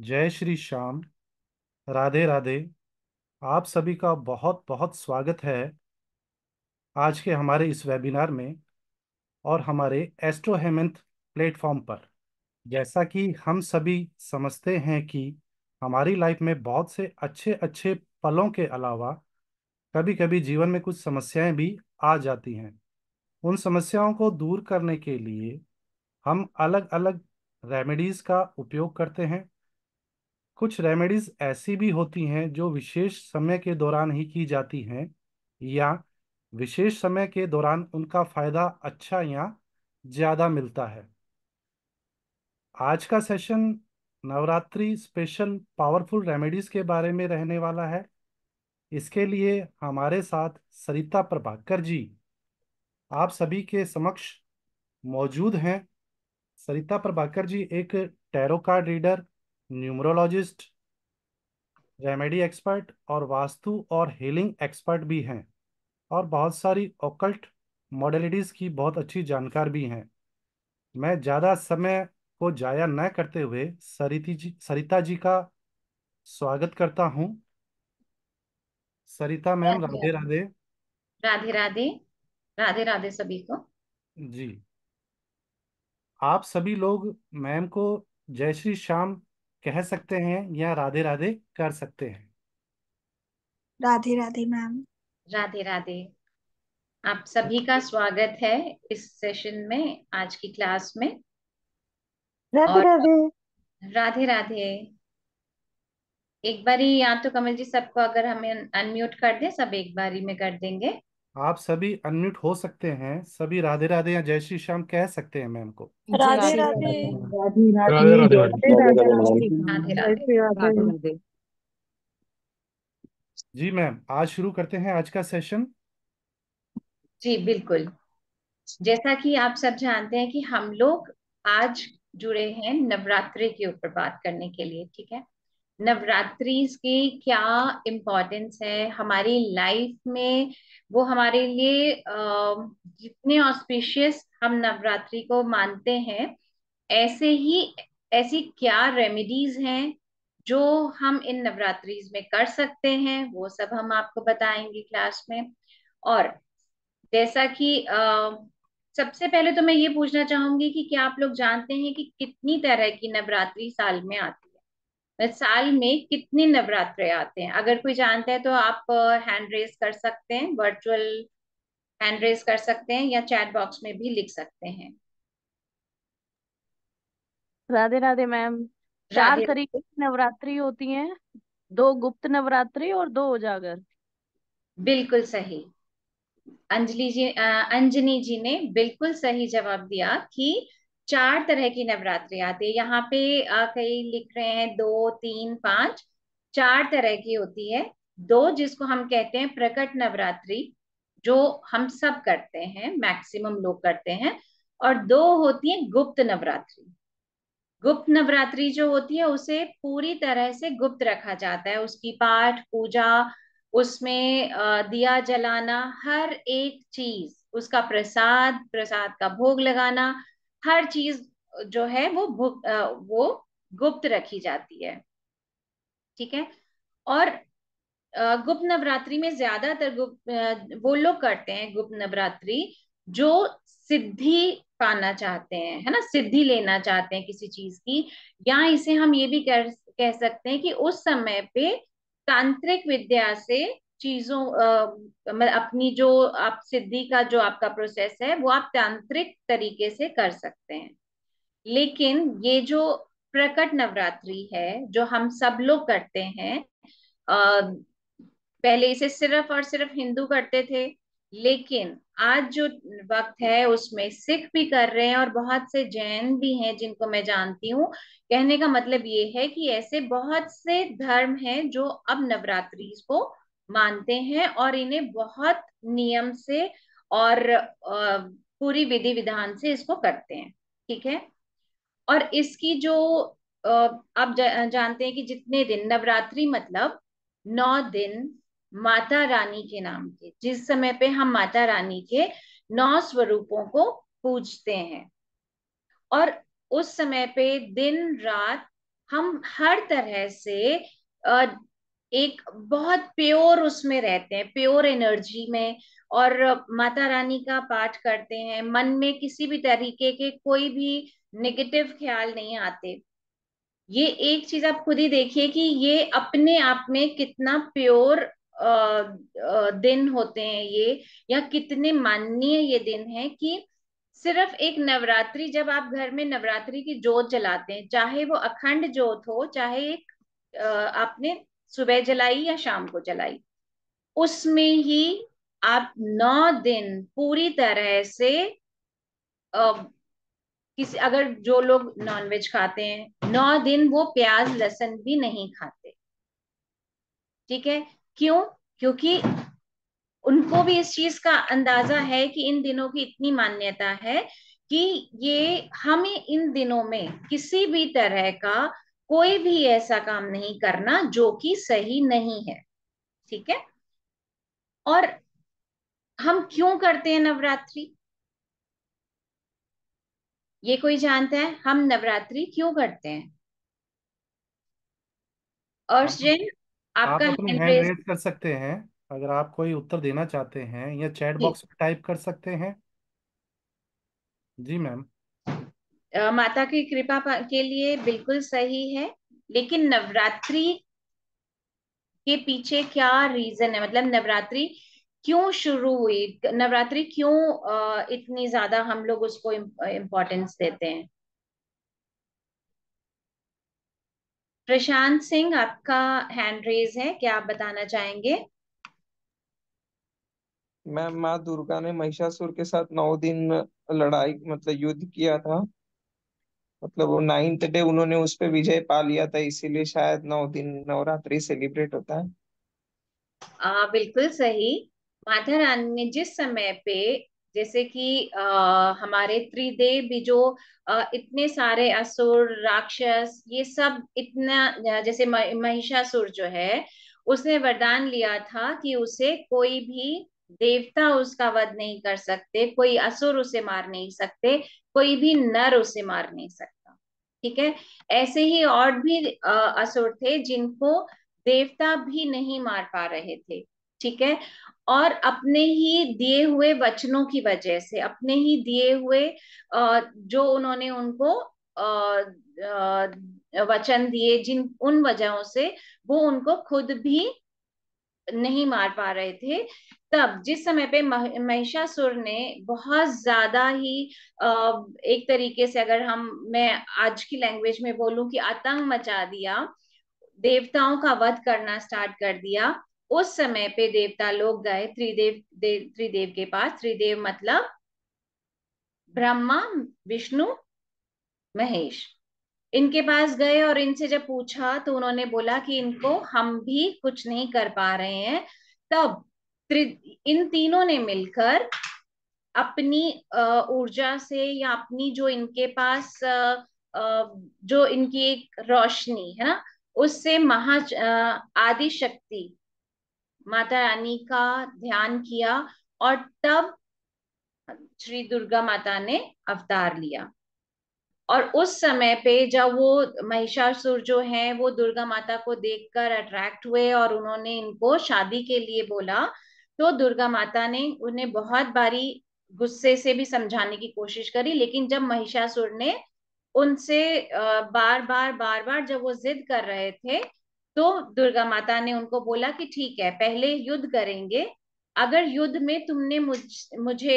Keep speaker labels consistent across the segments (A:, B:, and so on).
A: जय श्री श्याम राधे राधे आप सभी
B: का बहुत बहुत स्वागत है आज के हमारे इस वेबिनार में और हमारे एस्ट्रोहेमेंथ प्लेटफॉर्म पर जैसा कि हम सभी समझते हैं कि हमारी लाइफ में बहुत से अच्छे अच्छे पलों के अलावा कभी कभी जीवन में कुछ समस्याएं भी आ जाती हैं उन समस्याओं को दूर करने के लिए हम अलग अलग रेमेडीज़ का उपयोग करते हैं कुछ रेमेडीज ऐसी भी होती हैं जो विशेष समय के दौरान ही की जाती हैं या विशेष समय के दौरान उनका फायदा अच्छा या ज़्यादा मिलता है आज का session Navratri special powerful remedies के बारे में रहने वाला है इसके लिए हमारे साथ सरिता प्रभाकर जी आप सभी के समक्ष मौजूद हैं सरिता प्रभाकर जी एक tarot card reader numerologist remedy expert और वास्तु और हीलिंग एक्सपर्ट भी हैं और बहुत सारी ओकल्ट मॉडलिटीज़ की बहुत अच्छी जानकार भी हैं मैं ज़्यादा समय को जाया न करते हुए सरिती जी सरिता जी का स्वागत करता हूँ सरिता मैम राधे राधे
C: राधे राधे राधे राधे सभी को
B: जी आप सभी लोग मैम को जय श्री श्याम कह सकते हैं या राधे राधे कर सकते हैं
D: राधे राधे मैम
C: राधे राधे आप सभी का स्वागत है इस सेशन में आज की क्लास में
D: राधे राधे
C: राधे राधे एक बारी या तो कमल जी सबको अगर हमें अनम्यूट कर दे सब एक बारी में कर देंगे
B: आप सभी अनम्यूट हो सकते हैं सभी राधे राधे या जय श्री श्याम कह सकते हैं मैम को
A: राधे राधे राधे राधे राधे राधे राधे
B: जी मैम आज शुरू करते हैं आज का सेशन
A: जी बिल्कुल
C: जैसा कि आप सब जानते हैं कि हम लोग आज जुड़े हैं नवरात्रि के ऊपर बात करने के लिए ठीक है नवरात्रिज की क्या इम्पोर्टेंस है हमारी लाइफ में वो हमारे लिए जितने ऑस्पिशियस हम नवरात्रि को मानते हैं ऐसे ही ऐसी क्या रेमिडीज हैं जो हम इन नवरात्रिज में कर सकते हैं वो सब हम आपको बताएंगे क्लास में और जैसा कि सबसे पहले तो मैं ये पूछना चाहूंगी कि क्या आप लोग जानते हैं कि कितनी तरह की नवरात्रि साल में आती साल में कितने नवरात्र आते हैं अगर कोई जानता है तो आप हैंड रेस कर सकते हैं वर्चुअल हैंड रेस कर सकते हैं या चैट बॉक्स
A: में भी लिख सकते
E: हैं राधे राधे मैम चार तरीके की नवरात्रि होती हैं दो गुप्त नवरात्रि और दो उजागर
C: बिल्कुल सही अंजलि जी अंजनी जी ने बिल्कुल सही जवाब दिया कि चार तरह की नवरात्रि आती है यहाँ पे कई लिख रहे हैं दो तीन पांच चार तरह की होती है दो जिसको हम कहते हैं प्रकट नवरात्रि जो हम सब करते हैं मैक्सिमम लोग करते हैं और दो होती है गुप्त नवरात्रि गुप्त नवरात्रि जो होती है उसे पूरी तरह से गुप्त रखा जाता है उसकी पाठ पूजा उसमें दिया जलाना हर एक चीज उसका प्रसाद प्रसाद का भोग लगाना हर चीज जो है वो वो गुप्त रखी जाती है ठीक है और गुप्त नवरात्रि में ज्यादातर गुप्त वो लोग करते हैं गुप्त नवरात्रि जो सिद्धि पाना चाहते हैं है ना सिद्धि लेना चाहते हैं किसी चीज की या इसे हम ये भी कह सकते हैं कि उस समय पे तांत्रिक विद्या से चीजों आ, अपनी जो आप सिद्धि का जो आपका प्रोसेस है वो आप तांत्रिक तरीके से कर सकते हैं लेकिन ये जो प्रकट नवरात्रि है जो हम सब लोग करते हैं आ, पहले इसे सिर्फ और सिर्फ हिंदू करते थे लेकिन आज जो वक्त है उसमें सिख भी कर रहे हैं और बहुत से जैन भी हैं जिनको मैं जानती हूँ कहने का मतलब ये है कि ऐसे बहुत से धर्म हैं जो अब नवरात्रि को मानते हैं और इन्हें बहुत नियम से और पूरी विधि विधान से इसको करते हैं ठीक है और इसकी जो आप जानते हैं कि जितने दिन नवरात्रि मतलब नौ दिन माता रानी के नाम के जिस समय पे हम माता रानी के नौ स्वरूपों को पूजते हैं और उस समय पे दिन रात हम हर तरह से एक बहुत प्योर उसमें रहते हैं प्योर एनर्जी में और माता रानी का पाठ करते हैं मन में किसी भी तरीके के कोई भी नेगेटिव ख्याल नहीं आते ये एक चीज आप खुद ही देखिए कि ये अपने आप में कितना प्योर दिन होते हैं ये या कितने माननीय ये दिन है कि सिर्फ एक नवरात्रि जब आप घर में नवरात्रि की जोत जलाते हैं चाहे वो अखंड जोत हो चाहे एक आपने सुबह जलाई या शाम को जलाई उसमें ही आप नौ दिन पूरी तरह से अः किसी अगर जो लोग नॉनवेज खाते हैं नौ दिन वो प्याज लहसन भी नहीं खाते ठीक है क्यों क्योंकि उनको भी इस चीज का अंदाजा है कि इन दिनों की इतनी मान्यता है कि ये हमें इन दिनों में किसी भी तरह का कोई भी ऐसा काम नहीं करना जो कि सही नहीं है ठीक है और हम क्यों करते हैं नवरात्रि ये कोई जानता है हम नवरात्रि क्यों करते हैं
A: और जैन आपका आप हैंड रेज
B: कर सकते हैं अगर आप कोई उत्तर देना चाहते हैं या चैट बॉक्स में टाइप कर सकते हैं जी मैम
C: माता की कृपा के लिए बिल्कुल सही है लेकिन नवरात्रि के पीछे क्या रीजन है मतलब नवरात्रि क्यों शुरू हुई नवरात्रि क्यों इतनी ज्यादा हम लोग उसको इम्पोर्टेंस देते हैं प्रशांत सिंह आपका हैंड रेज है क्या आप बताना चाहेंगे
E: मैम माँ दुर्गा ने महिषासुर के साथ नौ दिन लड़ाई मतलब युद्ध किया था मतलब वो नाइन्थ डे उन्होंने उस पर विजय पा लिया था इसीलिए शायद नौ दिन नवरात्रि सेलिब्रेट होता है आ,
C: बिल्कुल सही माता रानी ने जिस समय पे जैसे कि आ, हमारे त्रिदेव भी जो आ, इतने सारे असुर राक्षस ये सब इतना जैसे महिषासुर जो है उसने वरदान लिया था कि उसे कोई भी देवता उसका वध नहीं कर सकते कोई असुर उसे मार नहीं सकते कोई भी नर उसे मार नहीं सकता ठीक है ऐसे ही और भी असुर थे जिनको देवता भी नहीं मार पा रहे थे ठीक है और अपने ही दिए हुए वचनों की वजह से अपने ही दिए हुए जो उन्होंने उनको वचन दिए जिन उन वजहों से वो उनको खुद भी नहीं मार पा रहे थे तब जिस समय पे महिषासुर ने बहुत ज्यादा ही एक तरीके से अगर हम मैं आज की लैंग्वेज में बोलूं कि आतंक मचा दिया देवताओं का वध करना स्टार्ट कर दिया उस समय पे देवता लोग गए त्रिदेव दे, त्रिदेव के पास त्रिदेव मतलब ब्रह्मा विष्णु महेश इनके पास गए और इनसे जब पूछा तो उन्होंने बोला कि इनको हम भी कुछ नहीं कर पा रहे हैं तब इन तीनों ने मिलकर अपनी ऊर्जा से या अपनी जो इनके पास जो इनकी एक रोशनी है ना उससे महा आदि शक्ति माता रानी का ध्यान किया और तब श्री दुर्गा माता ने अवतार लिया और उस समय पे जब वो महिषासुर जो है वो दुर्गा माता को देखकर अट्रैक्ट हुए और उन्होंने इनको शादी के लिए बोला तो दुर्गा माता ने उन्हें बहुत बारी गुस्से से भी समझाने की कोशिश करी लेकिन जब महिषासुर ने उनसे बार बार बार बार जब वो जिद कर रहे थे तो दुर्गा माता ने उनको बोला कि ठीक है पहले युद्ध करेंगे अगर युद्ध में तुमने मुझ मुझे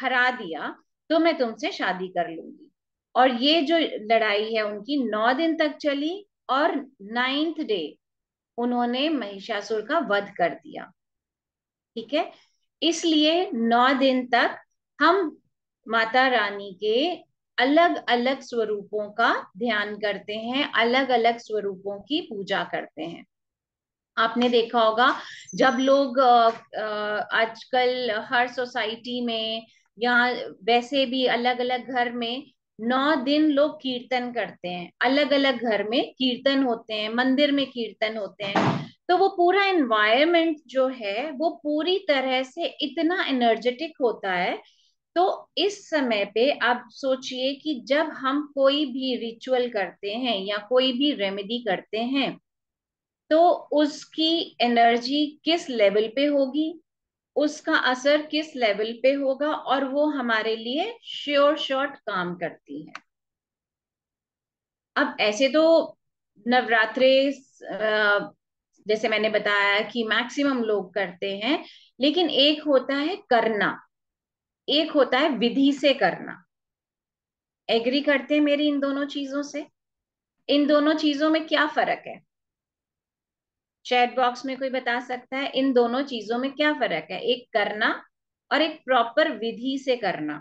C: हरा दिया तो मैं तुमसे शादी कर लूंगी और ये जो लड़ाई है उनकी नौ दिन तक चली और नाइन्थ डे उन्होंने महिषासुर का वध कर दिया ठीक है इसलिए नौ दिन तक हम माता रानी के अलग अलग स्वरूपों का ध्यान करते हैं अलग अलग स्वरूपों की पूजा करते हैं आपने देखा होगा जब लोग आजकल हर सोसाइटी में या वैसे भी अलग अलग घर में नौ दिन लोग कीर्तन करते हैं अलग अलग घर में कीर्तन होते हैं मंदिर में कीर्तन होते हैं तो वो पूरा एनवायरमेंट जो है वो पूरी तरह से इतना एनर्जेटिक होता है तो इस समय पे आप सोचिए कि जब हम कोई भी रिचुअल करते हैं या कोई भी रेमेडी करते हैं तो उसकी एनर्जी किस लेवल पे होगी उसका असर किस लेवल पे होगा और वो हमारे लिए श्योर शॉर्ट काम करती है अब ऐसे तो नवरात्रे जैसे मैंने बताया कि मैक्सिमम लोग करते हैं लेकिन एक होता है करना एक होता है विधि से करना एग्री करते हैं मेरी इन दोनों चीजों से इन दोनों चीजों में क्या फर्क है चैट बॉक्स में कोई बता सकता है इन दोनों चीजों में क्या फर्क है एक करना और एक प्रॉपर विधि से करना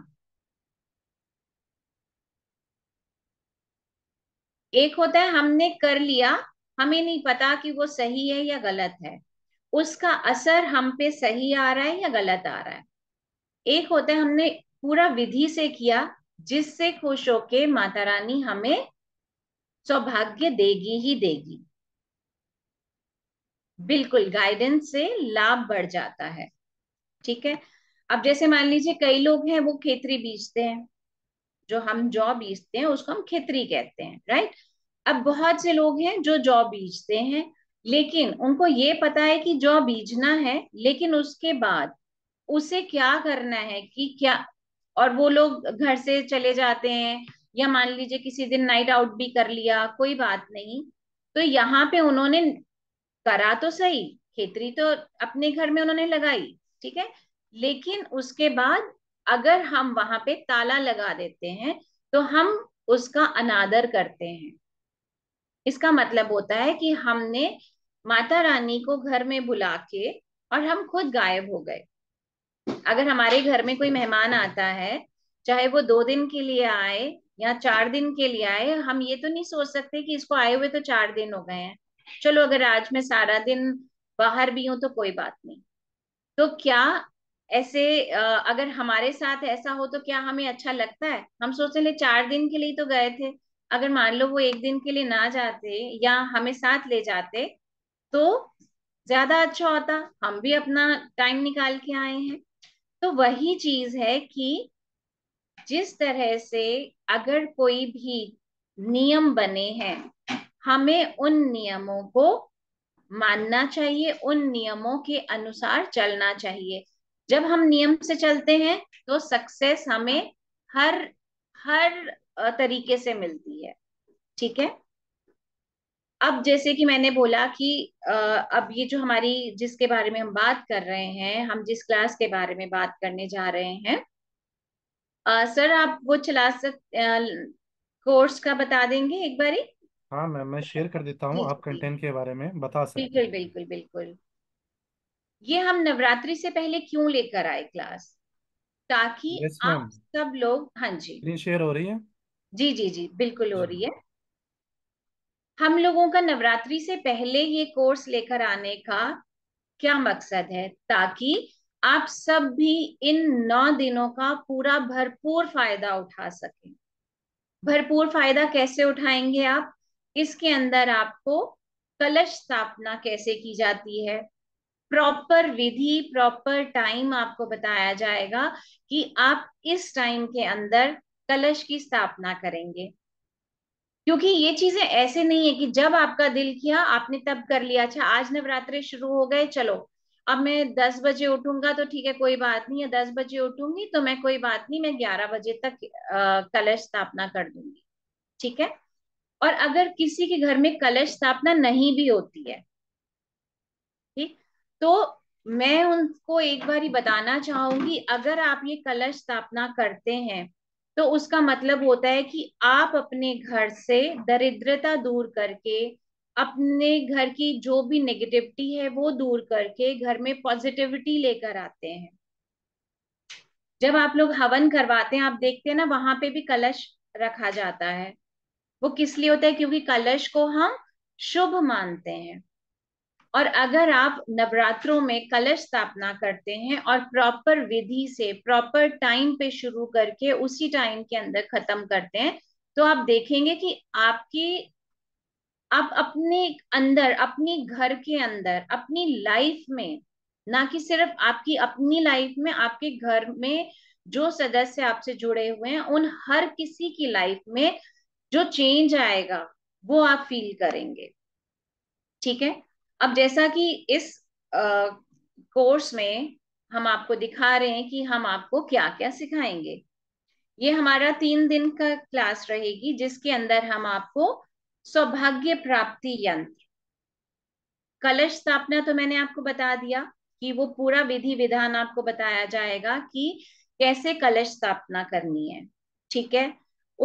C: एक होता है हमने कर लिया हमें नहीं पता कि वो सही है या गलत है उसका असर हम पे सही आ रहा है या गलत आ रहा है एक होता है हमने पूरा विधि से किया जिससे खुश होके माता रानी हमें सौभाग्य देगी ही देगी बिल्कुल गाइडेंस से लाभ बढ़ जाता है ठीक है अब जैसे मान लीजिए कई लोग हैं वो खेतरी बीजते हैं जो हम जौ बीजते हैं उसको हम खेतरी कहते हैं राइट अब बहुत से लोग हैं जो जौ बीजते हैं लेकिन उनको ये पता है कि जौ बीजना है लेकिन उसके बाद उसे क्या करना है कि क्या और वो लोग घर से चले जाते हैं या मान लीजिए किसी दिन नाइट आउट भी कर लिया कोई बात नहीं तो यहाँ पे उन्होंने करा तो सही खेतरी तो अपने घर में उन्होंने लगाई ठीक है लेकिन उसके बाद अगर हम वहां पे ताला लगा देते हैं तो हम उसका अनादर करते हैं इसका मतलब होता है कि हमने माता रानी को घर में बुला के और हम खुद गायब हो गए अगर हमारे घर में कोई मेहमान आता है चाहे वो दो दिन के लिए आए या चार दिन के लिए आए हम ये तो नहीं सोच सकते कि इसको आए हुए तो चार दिन हो गए हैं चलो अगर आज मैं सारा दिन बाहर भी हूं तो कोई बात नहीं तो क्या ऐसे अगर हमारे साथ ऐसा हो तो क्या हमें अच्छा लगता है हम सोचते हैं चार दिन के लिए तो गए थे अगर मान लो वो एक दिन के लिए ना जाते या हमें साथ ले जाते तो ज्यादा अच्छा होता हम भी अपना टाइम निकाल के आए हैं तो वही चीज है कि जिस तरह से अगर कोई भी नियम बने हैं हमें उन नियमों को मानना चाहिए उन नियमों के अनुसार चलना चाहिए जब हम नियम से चलते हैं तो सक्सेस हमें हर हर तरीके से मिलती है ठीक है अब जैसे कि मैंने बोला कि अब ये जो हमारी जिसके बारे में हम बात कर रहे हैं हम जिस क्लास के बारे में बात करने जा रहे हैं आ, सर आप वो चला सकते कोर्स का बता देंगे एक बारी
B: हाँ मैम मैं शेयर कर देता हूँ आप कंटेंट के बारे में बता सकते
C: बिल्कुल बिल्कुल बिल्कुल ये हम नवरात्रि से पहले क्यों लेकर आए क्लास ताकि यस आप सब लोग हाँ जी
B: स्क्रीन शेयर हो रही है
C: जी जी जी बिल्कुल हो रही है हम लोगों का नवरात्रि से पहले ये कोर्स लेकर आने का क्या मकसद है ताकि आप सब भी इन नौ दिनों का पूरा भरपूर फायदा उठा सकें भरपूर फायदा कैसे उठाएंगे आप इसके अंदर आपको कलश स्थापना कैसे की जाती है प्रॉपर विधि प्रॉपर टाइम आपको बताया जाएगा कि आप इस टाइम के अंदर कलश की स्थापना करेंगे क्योंकि ये चीजें ऐसे नहीं है कि जब आपका दिल किया आपने तब कर लिया अच्छा आज नवरात्रे शुरू हो गए चलो अब मैं दस बजे उठूंगा तो ठीक है कोई बात नहीं है दस बजे उठूंगी तो मैं कोई बात नहीं मैं ग्यारह बजे तक आ, कलश स्थापना कर दूंगी ठीक है और अगर किसी के घर में कलश स्थापना नहीं भी होती है ठीक तो मैं उनको एक बार ही बताना चाहूंगी अगर आप ये कलश स्थापना करते हैं तो उसका मतलब होता है कि आप अपने घर से दरिद्रता दूर करके अपने घर की जो भी नेगेटिविटी है वो दूर करके घर में पॉजिटिविटी लेकर आते हैं जब आप लोग हवन करवाते हैं आप देखते हैं ना वहां पे भी कलश रखा जाता है वो किस लिए होता है क्योंकि कलश को हम शुभ मानते हैं और अगर आप नवरात्रों में कलश स्थापना करते हैं और प्रॉपर विधि से प्रॉपर टाइम पे शुरू करके उसी टाइम के अंदर खत्म करते हैं तो आप देखेंगे कि आपकी आप अपने अंदर अपने घर के अंदर अपनी लाइफ में ना कि सिर्फ आपकी अपनी लाइफ में आपके घर में जो सदस्य आपसे जुड़े हुए हैं उन हर किसी की लाइफ में जो चेंज आएगा वो आप फील करेंगे ठीक है अब जैसा कि इस कोर्स में हम आपको दिखा रहे हैं कि हम आपको क्या क्या सिखाएंगे ये हमारा तीन दिन का क्लास रहेगी जिसके अंदर हम आपको सौभाग्य प्राप्ति यंत्र कलश स्थापना तो मैंने आपको बता दिया कि वो पूरा विधि विधान आपको बताया जाएगा कि कैसे कलश स्थापना करनी है ठीक है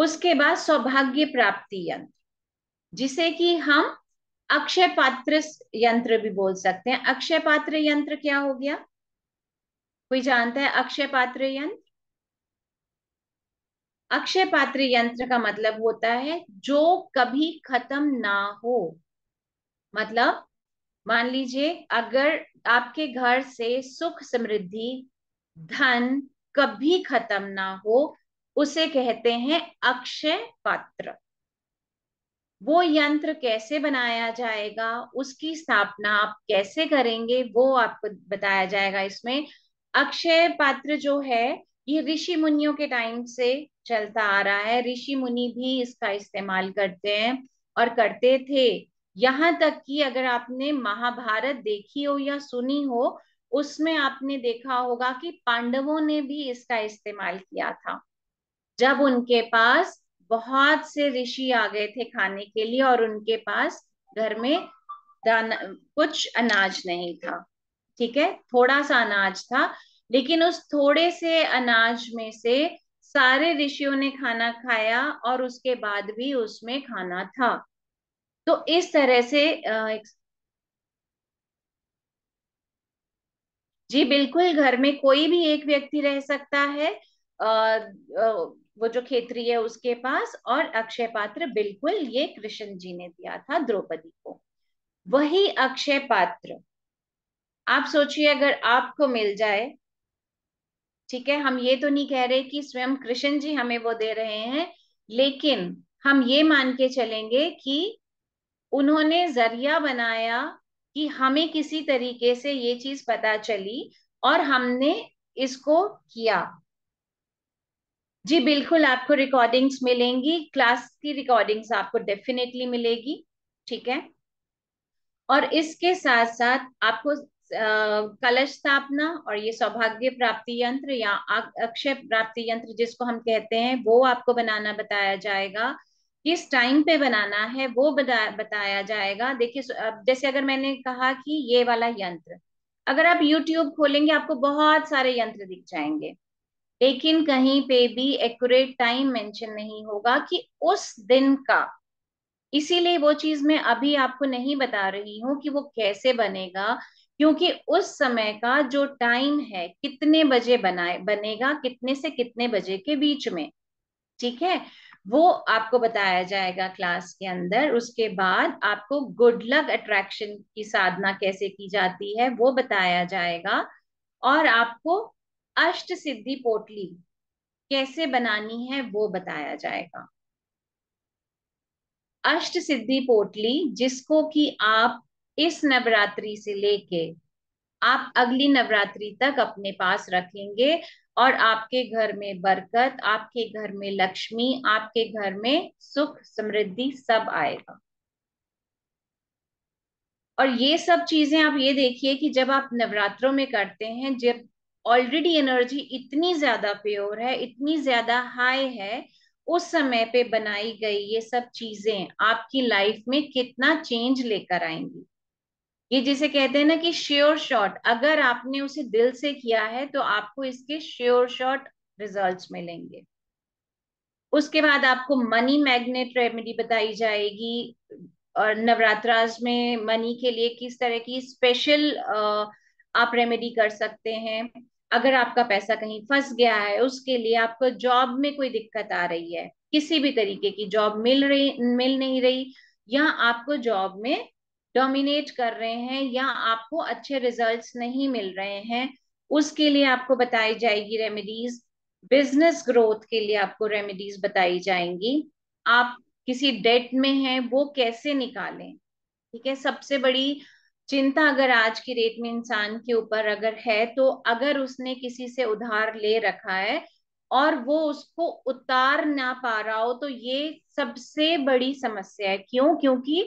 C: उसके बाद सौभाग्य प्राप्ति यंत्र जिसे कि हम अक्षय पात्र यंत्र भी बोल सकते हैं अक्षय पात्र यंत्र क्या हो गया कोई जानता है अक्षय पात्र यंत्र अक्षय पात्र यंत्र का मतलब होता है जो कभी खत्म ना हो मतलब मान लीजिए अगर आपके घर से सुख समृद्धि धन कभी खत्म ना हो उसे कहते हैं अक्षय पात्र वो यंत्र कैसे बनाया जाएगा उसकी स्थापना आप कैसे करेंगे वो आपको बताया जाएगा इसमें अक्षय पात्र जो है ये ऋषि मुनियों के टाइम से चलता आ रहा है ऋषि मुनि भी इसका इस्तेमाल करते हैं और करते थे यहाँ तक कि अगर आपने महाभारत देखी हो या सुनी हो उसमें आपने देखा होगा कि पांडवों ने भी इसका इस्तेमाल किया था जब उनके पास बहुत से ऋषि आ गए थे खाने के लिए और उनके पास घर में दान कुछ अनाज नहीं था ठीक है थोड़ा सा अनाज था लेकिन उस थोड़े से अनाज में से सारे ऋषियों ने खाना खाया और उसके बाद भी उसमें खाना था तो इस तरह से जी बिल्कुल घर में कोई भी एक व्यक्ति रह सकता है वो जो खेतरी है उसके पास और अक्षय पात्र बिल्कुल ये कृष्ण जी ने दिया था द्रौपदी को वही अक्षय पात्र आप सोचिए अगर आपको मिल जाए ठीक है हम ये तो नहीं कह रहे कि स्वयं कृष्ण जी हमें वो दे रहे हैं लेकिन हम ये मान के चलेंगे कि उन्होंने जरिया बनाया कि हमें किसी तरीके से ये चीज पता चली और हमने इसको किया जी बिल्कुल आपको रिकॉर्डिंग्स मिलेंगी क्लास की रिकॉर्डिंग्स आपको डेफिनेटली मिलेगी ठीक है और इसके साथ साथ आपको कलश स्थापना और ये सौभाग्य प्राप्ति यंत्र या अक्षय प्राप्ति यंत्र जिसको हम कहते हैं वो आपको बनाना बताया जाएगा किस टाइम पे बनाना है वो बताया जाएगा देखिए जैसे अगर मैंने कहा कि ये वाला यंत्र अगर आप YouTube खोलेंगे आपको बहुत सारे यंत्र दिख जाएंगे लेकिन कहीं पे भी एक्यूरेट टाइम मेंशन नहीं होगा कि उस दिन का इसीलिए वो चीज मैं अभी आपको नहीं बता रही हूँ कि वो कैसे बनेगा क्योंकि उस समय का जो टाइम है कितने बजे बनाए बनेगा कितने से कितने बजे के बीच में ठीक है वो आपको बताया जाएगा क्लास के अंदर उसके बाद आपको गुड लक अट्रैक्शन की साधना कैसे की जाती है वो बताया जाएगा और आपको अष्ट सिद्धि पोटली कैसे बनानी है वो बताया जाएगा अष्ट सिद्धि पोटली जिसको कि आप इस नवरात्रि से लेके आप अगली नवरात्रि तक अपने पास रखेंगे और आपके घर में बरकत आपके घर में लक्ष्मी आपके घर में सुख समृद्धि सब आएगा और ये सब चीजें आप ये देखिए कि जब आप नवरात्रों में करते हैं जब ऑलरेडी एनर्जी इतनी ज्यादा प्योर है इतनी ज्यादा हाई है उस समय पे बनाई गई ये सब चीजें आपकी लाइफ में कितना चेंज लेकर आएंगी ये जिसे कहते हैं ना कि श्योर शॉट अगर आपने उसे दिल से किया है तो आपको इसके श्योर शॉट रिजल्ट्स मिलेंगे उसके बाद आपको मनी मैग्नेट रेमेडी बताई जाएगी और नवरात्रास में मनी के लिए किस तरह की स्पेशल आप रेमेडी कर सकते हैं अगर आपका पैसा कहीं फंस गया है उसके लिए आपको जॉब में कोई दिक्कत आ रही है किसी भी तरीके की जॉब मिल रही मिल नहीं रही या आपको जॉब में डोमिनेट कर रहे हैं या आपको अच्छे रिजल्ट्स नहीं मिल रहे हैं उसके लिए आपको बताई जाएगी रेमेडीज बिजनेस ग्रोथ के लिए आपको रेमेडीज बताई जाएंगी आप किसी डेट में हैं वो कैसे निकालें ठीक है सबसे बड़ी चिंता अगर आज की रेट में इंसान के ऊपर अगर है तो अगर उसने किसी से उधार ले रखा है और वो उसको उतार ना पा रहा हो तो ये सबसे बड़ी समस्या है क्यों क्योंकि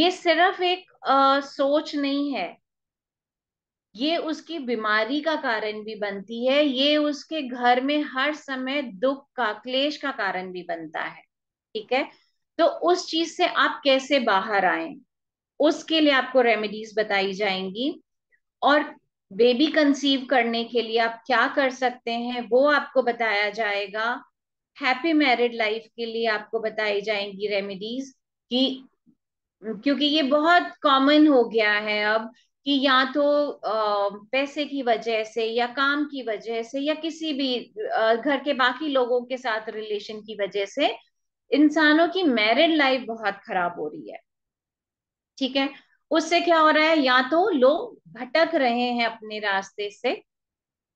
C: ये सिर्फ एक आ, सोच नहीं है ये उसकी बीमारी का कारण भी बनती है ये उसके घर में हर समय दुख का क्लेश का कारण भी बनता है ठीक है तो उस चीज से आप कैसे बाहर आए उसके लिए आपको रेमेडीज बताई जाएंगी और बेबी कंसीव करने के लिए आप क्या कर सकते हैं वो आपको बताया जाएगा हैप्पी मैरिड लाइफ के लिए आपको बताई जाएंगी रेमेडीज कि क्योंकि ये बहुत कॉमन हो गया है अब कि या तो पैसे की वजह से या काम की वजह से या किसी भी घर के बाकी लोगों के साथ रिलेशन की वजह से इंसानों की मैरिड लाइफ बहुत खराब हो रही है ठीक है उससे क्या हो रहा है या तो लोग भटक रहे हैं अपने रास्ते से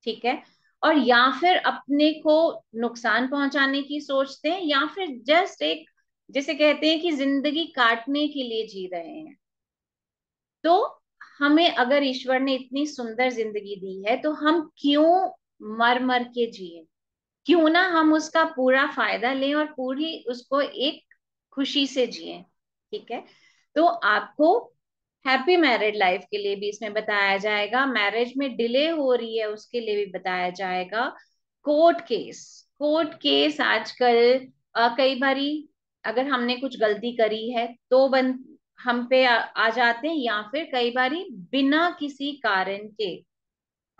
C: ठीक है और या फिर अपने को नुकसान पहुंचाने की सोचते हैं या फिर जस्ट एक जिसे कहते हैं कि जिंदगी काटने के लिए जी रहे हैं तो हमें अगर ईश्वर ने इतनी सुंदर जिंदगी दी है तो हम क्यों मर मर के जिए क्यों ना हम उसका पूरा फायदा लें और पूरी उसको एक खुशी से जिए ठीक है तो आपको हैप्पी मैरिड लाइफ के लिए भी इसमें बताया जाएगा मैरिज में डिले हो रही है उसके लिए भी बताया जाएगा कोर्ट केस कोर्ट केस आजकल कई बारी अगर हमने कुछ गलती करी है तो बन हम पे आ, आ जाते हैं या फिर कई बारी बिना किसी कारण के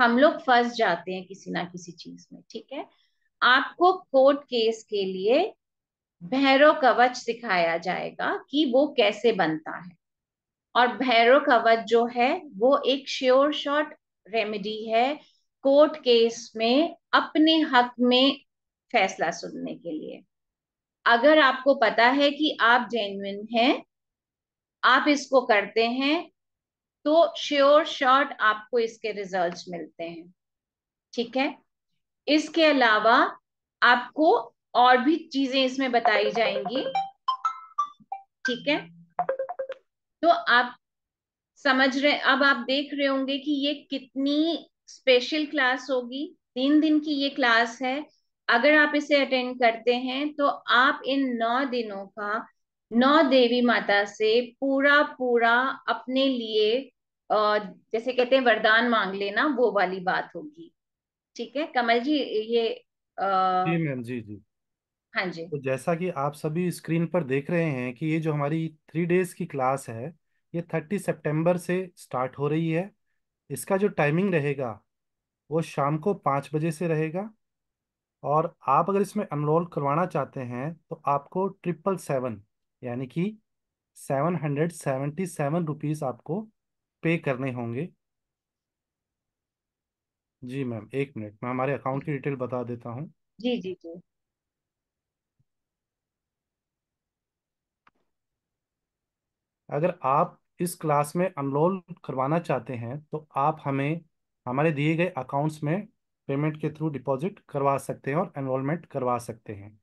C: हम लोग फंस जाते हैं किसी ना किसी चीज में ठीक है आपको कोर्ट केस के लिए भैरव कवच सिखाया जाएगा कि वो कैसे बनता है और भैरव कवच जो है वो एक श्योर शॉट रेमेडी है कोर्ट केस में अपने हक में फैसला सुनने के लिए अगर आपको पता है कि आप जेन्युन हैं आप इसको करते हैं तो श्योर शॉट आपको इसके रिजल्ट्स मिलते हैं ठीक है इसके अलावा आपको और भी चीजें इसमें बताई जाएंगी ठीक है तो आप समझ रहे अब आप देख रहे होंगे कि ये कितनी स्पेशल क्लास होगी तीन दिन की ये क्लास है अगर आप इसे अटेंड करते हैं तो आप इन नौ दिनों का नौ देवी माता से पूरा पूरा अपने लिए जैसे कहते हैं वरदान मांग लेना वो वाली बात होगी ठीक है कमल जी ये आ, जी मैम जी जी हाँ जी तो
B: जैसा कि आप सभी स्क्रीन पर देख रहे हैं कि ये जो हमारी थ्री डेज की क्लास है ये थर्टी सितंबर से स्टार्ट हो रही है इसका जो टाइमिंग रहेगा वो शाम को पाँच बजे से रहेगा और आप अगर इसमें एनरोल करवाना चाहते हैं तो आपको ट्रिपल सेवन यानी कि seven hundred seventy seven rupees आपको पे करने होंगे जी मैम एक मिनट मैं हमारे अकाउंट की डिटेल बता देता हूँ जी जी जी अगर आप इस क्लास में अनरोल करवाना चाहते हैं तो आप हमें हमारे दिए गए अकाउंट्स में पेमेंट के थ्रू डिपॉजिट करवा सकते हैं और एनरोलमेंट करवा सकते हैं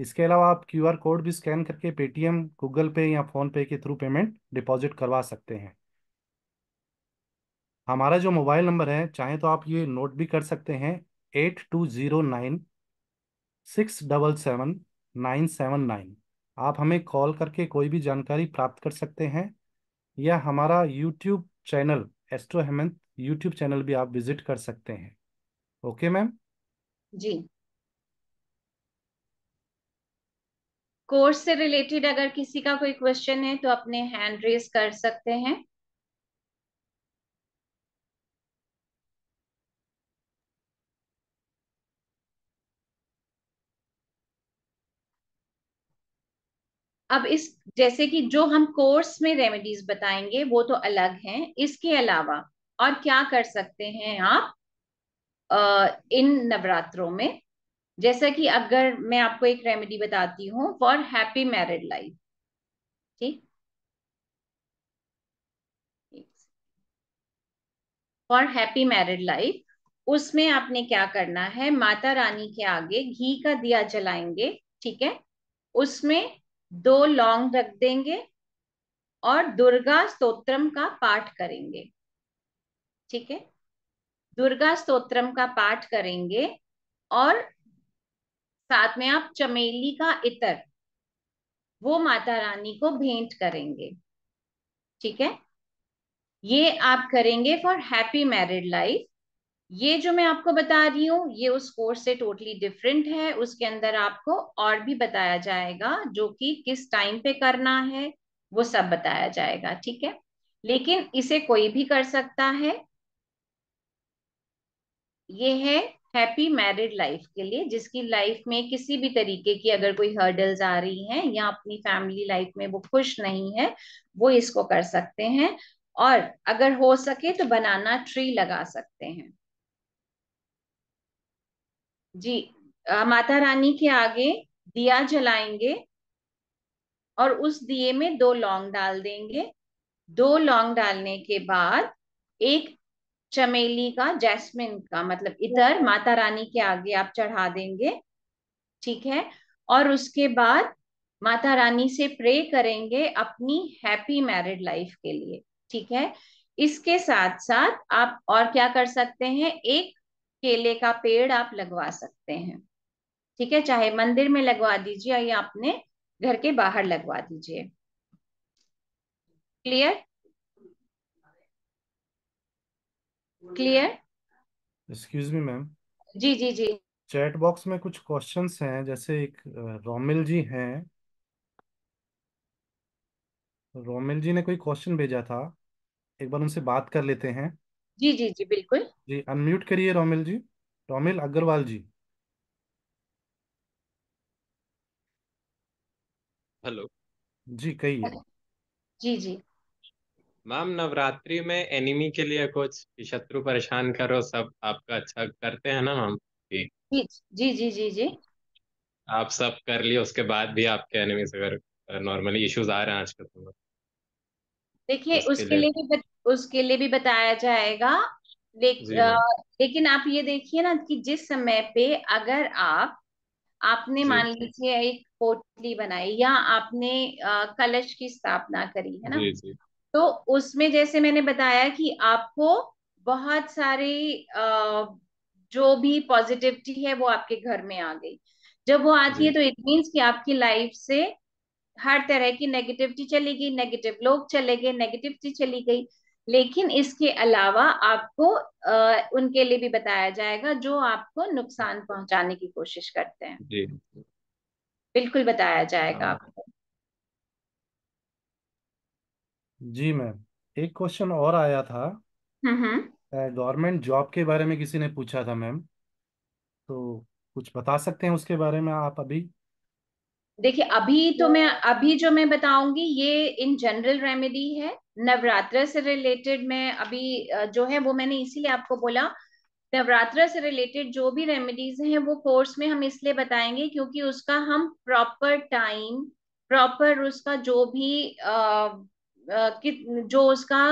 B: इसके अलावा आप क्यूआर कोड भी स्कैन करके पेटीएम गूगल पे या फ़ोनपे के थ्रू पेमेंट डिपॉजिट करवा सकते हैं हमारा जो मोबाइल नंबर है चाहे तो आप ये नोट भी कर सकते हैं eight two zero nine six double seven nine seven nine आप हमें कॉल करके कोई भी जानकारी प्राप्त कर सकते हैं या हमारा YouTube channel astro Hemant YouTube channel भी आप विजिट कर सकते हैं ओके मैम
A: जी
C: कोर्स से रिलेटेड अगर किसी का कोई क्वेश्चन है तो अपने
A: हैंड रेस कर सकते हैं अब इस जैसे कि जो हम कोर्स
C: में रेमेडीज बताएंगे वो तो अलग हैं इसके अलावा और क्या कर सकते हैं आप आ, इन नवरात्रों में जैसा कि अगर मैं आपको एक रेमेडी बताती हूँ फॉर हैप्पी मैरिड लाइफ ठीक फॉर हैप्पी मैरिड लाइफ उसमें आपने क्या करना है माता रानी के आगे घी का दिया जलाएंगे ठीक है उसमें दो लौंग रख देंगे और दुर्गा स्तोत्रम का पाठ करेंगे ठीक है दुर्गा स्तोत्रम का पाठ करेंगे और साथ में आप चमेली का इतर वो माता रानी को भेंट करेंगे ठीक है ये आप करेंगे फॉर हैप्पी मैरिड लाइफ ये जो मैं आपको बता रही हूँ ये उस कोर्स से टोटली डिफरेंट है उसके अंदर आपको और भी बताया जाएगा जो कि किस टाइम पे करना है वो सब बताया जाएगा ठीक है लेकिन इसे कोई भी कर सकता है ये है हैप्पी मैरिड लाइफ के लिए जिसकी लाइफ में किसी भी तरीके की अगर कोई हर्डल्स आ रही हैं या अपनी फैमिली लाइफ में वो खुश नहीं है वो इसको कर सकते हैं और अगर हो सके तो बनाना ट्री लगा सकते हैं जी आ, माता रानी के आगे दिया जलाएंगे और उस दिए में दो लौंग डाल देंगे दो लौंग डालने के बाद एक चमेली का जैस्मिन का मतलब इधर माता रानी के आगे आप चढ़ा देंगे ठीक है और उसके बाद माता रानी से प्रे करेंगे अपनी हैप्पी मैरिड लाइफ के लिए ठीक है इसके साथ साथ आप और क्या कर सकते हैं एक केले का पेड़ आप लगवा सकते हैं ठीक है चाहे मंदिर में लगवा दीजिए या अपने घर के बाहर लगवा दीजिए
A: clear clear
B: excuse me ma'am जी जी जी चैट बॉक्स में कुछ क्वेश्चंस हैं जैसे एक रोमिल जी हैं रोमिल जी ने कोई क्वेश्चन भेजा था एक बार उनसे बात कर लेते हैं
A: जी जी जी बिल्कुल
B: जी अनम्यूट करिए रोमिल जी रोमिल अग्रवाल जी हेलो जी कही जी जी मैम नवरात्रि में एनिमी के लिए कुछ शत्रु परेशान करो
A: सब आपका अच्छा करते हैं ना मैम जी
C: जी जी जी जी
A: आप सब कर लिए उसके बाद भी आपके एनिमी अगर नॉर्मली इश्यूज आ रहे हैं आजकल तो।
C: देखिए उसके उसके लिए लिए बत, उसके लिए भी बताया जाएगा लेक, लेकिन आप ये देखिए ना कि जिस समय पे अगर आप आपने मान लीजिए एक पोटली बनाई या आपने आ, कलश की स्थापना करी है ना तो उसमें जैसे मैंने बताया कि आपको बहुत सारी आ, जो भी पॉजिटिविटी है वो आपके घर में आ गई जब वो आती है तो इट मीन्स कि आपकी लाइफ से हर तरह की नेगेटिविटी चली गई नेगेटिव लोग चले गए नेगेटिविटी चली गई लेकिन इसके अलावा आपको आ, उनके लिए भी बताया जाएगा जो आपको नुकसान पहुंचाने की कोशिश करते हैं जी बिल्कुल बताया जाएगा हाँ।
A: आपको
B: जी मैम एक क्वेश्चन और आया था हम्म, हम्म। गवर्नमेंट जॉब के बारे में किसी ने पूछा था मैम तो कुछ बता सकते हैं उसके बारे में आप अभी
C: देखिए अभी तो मैं अभी जो मैं बताऊंगी ये इन जनरल रेमेडी है नवरात्र से रिलेटेड मैं अभी जो है वो मैंने इसीलिए आपको बोला नवरात्र से रिलेटेड जो भी रेमेडीज हैं वो कोर्स में हम इसलिए बताएंगे क्योंकि उसका हम प्रॉपर टाइम प्रॉपर उसका जो भी आ, आ, जो उसका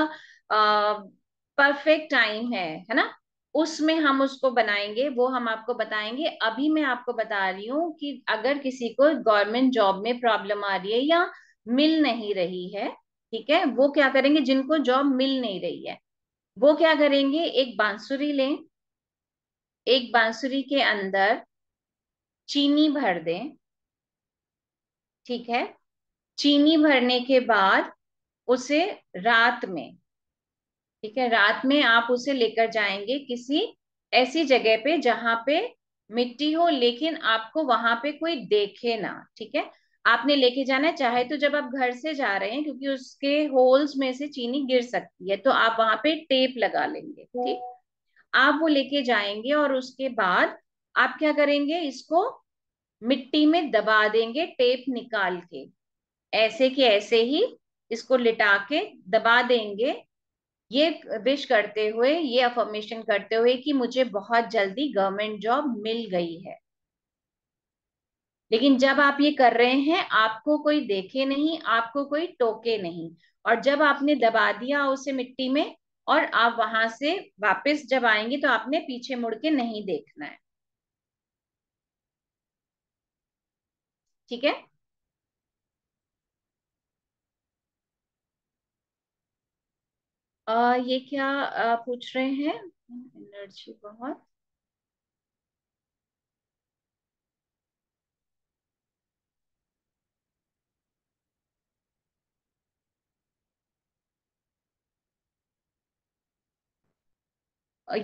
C: परफेक्ट टाइम है है ना उसमें हम उसको बनाएंगे वो हम आपको बताएंगे अभी मैं आपको बता रही हूँ कि अगर किसी को गवर्नमेंट जॉब में प्रॉब्लम आ रही है या मिल नहीं रही है ठीक है वो क्या करेंगे जिनको जॉब मिल नहीं रही है वो क्या करेंगे एक बांसुरी लें एक बांसुरी के अंदर चीनी भर दें ठीक है चीनी भरने के बाद उसे रात में ठीक है रात में आप उसे लेकर जाएंगे किसी ऐसी जगह पे जहां पे मिट्टी हो लेकिन आपको वहां पे कोई देखे ना ठीक है आपने लेके जाना है चाहे तो जब आप घर से जा रहे हैं क्योंकि उसके होल्स में से चीनी गिर सकती है तो आप वहां पे टेप लगा लेंगे ठीक आप वो लेके जाएंगे और उसके बाद आप क्या करेंगे इसको मिट्टी में दबा देंगे टेप निकाल के ऐसे कि ऐसे ही इसको लिटा के दबा देंगे ये विश करते हुए ये अफर्मेशन करते हुए कि मुझे बहुत जल्दी गवर्नमेंट जॉब मिल गई है लेकिन जब आप ये कर रहे हैं आपको कोई देखे नहीं आपको कोई टोके नहीं और जब आपने दबा दिया उसे मिट्टी में और आप वहां से वापस जब आएंगे तो आपने पीछे मुड़ के नहीं देखना है ठीक है आ, ये क्या आ, पूछ रहे हैं
A: एनर्जी बहुत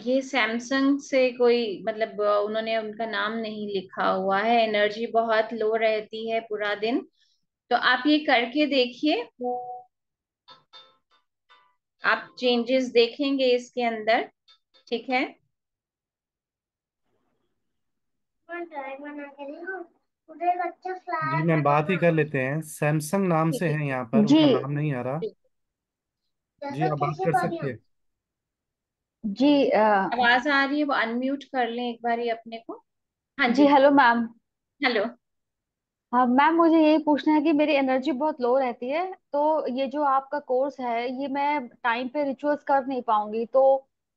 A: ये
C: सैमसंग से कोई मतलब उन्होंने उनका नाम नहीं लिखा हुआ है एनर्जी बहुत लो रहती है पूरा दिन तो आप ये करके देखिए आप चेंजेस देखेंगे इसके अंदर ठीक है
A: अच्छा जी
B: मैं बात ही कर लेते हैं सैमसंग नाम से है यहाँ पर जी नाम नहीं आ
A: रहा जी आप बात कर सकते हैं जी आवाज
D: आ रही है
C: वो अनम्यूट कर लें एक बार अपने को
D: हाँ जी हेलो मैम हेलो हाँ मैम मुझे यही पूछना है कि मेरी एनर्जी बहुत लो रहती है तो ये जो आपका कोर्स है ये मैं टाइम पे रिचुअल्स कर नहीं पाऊंगी तो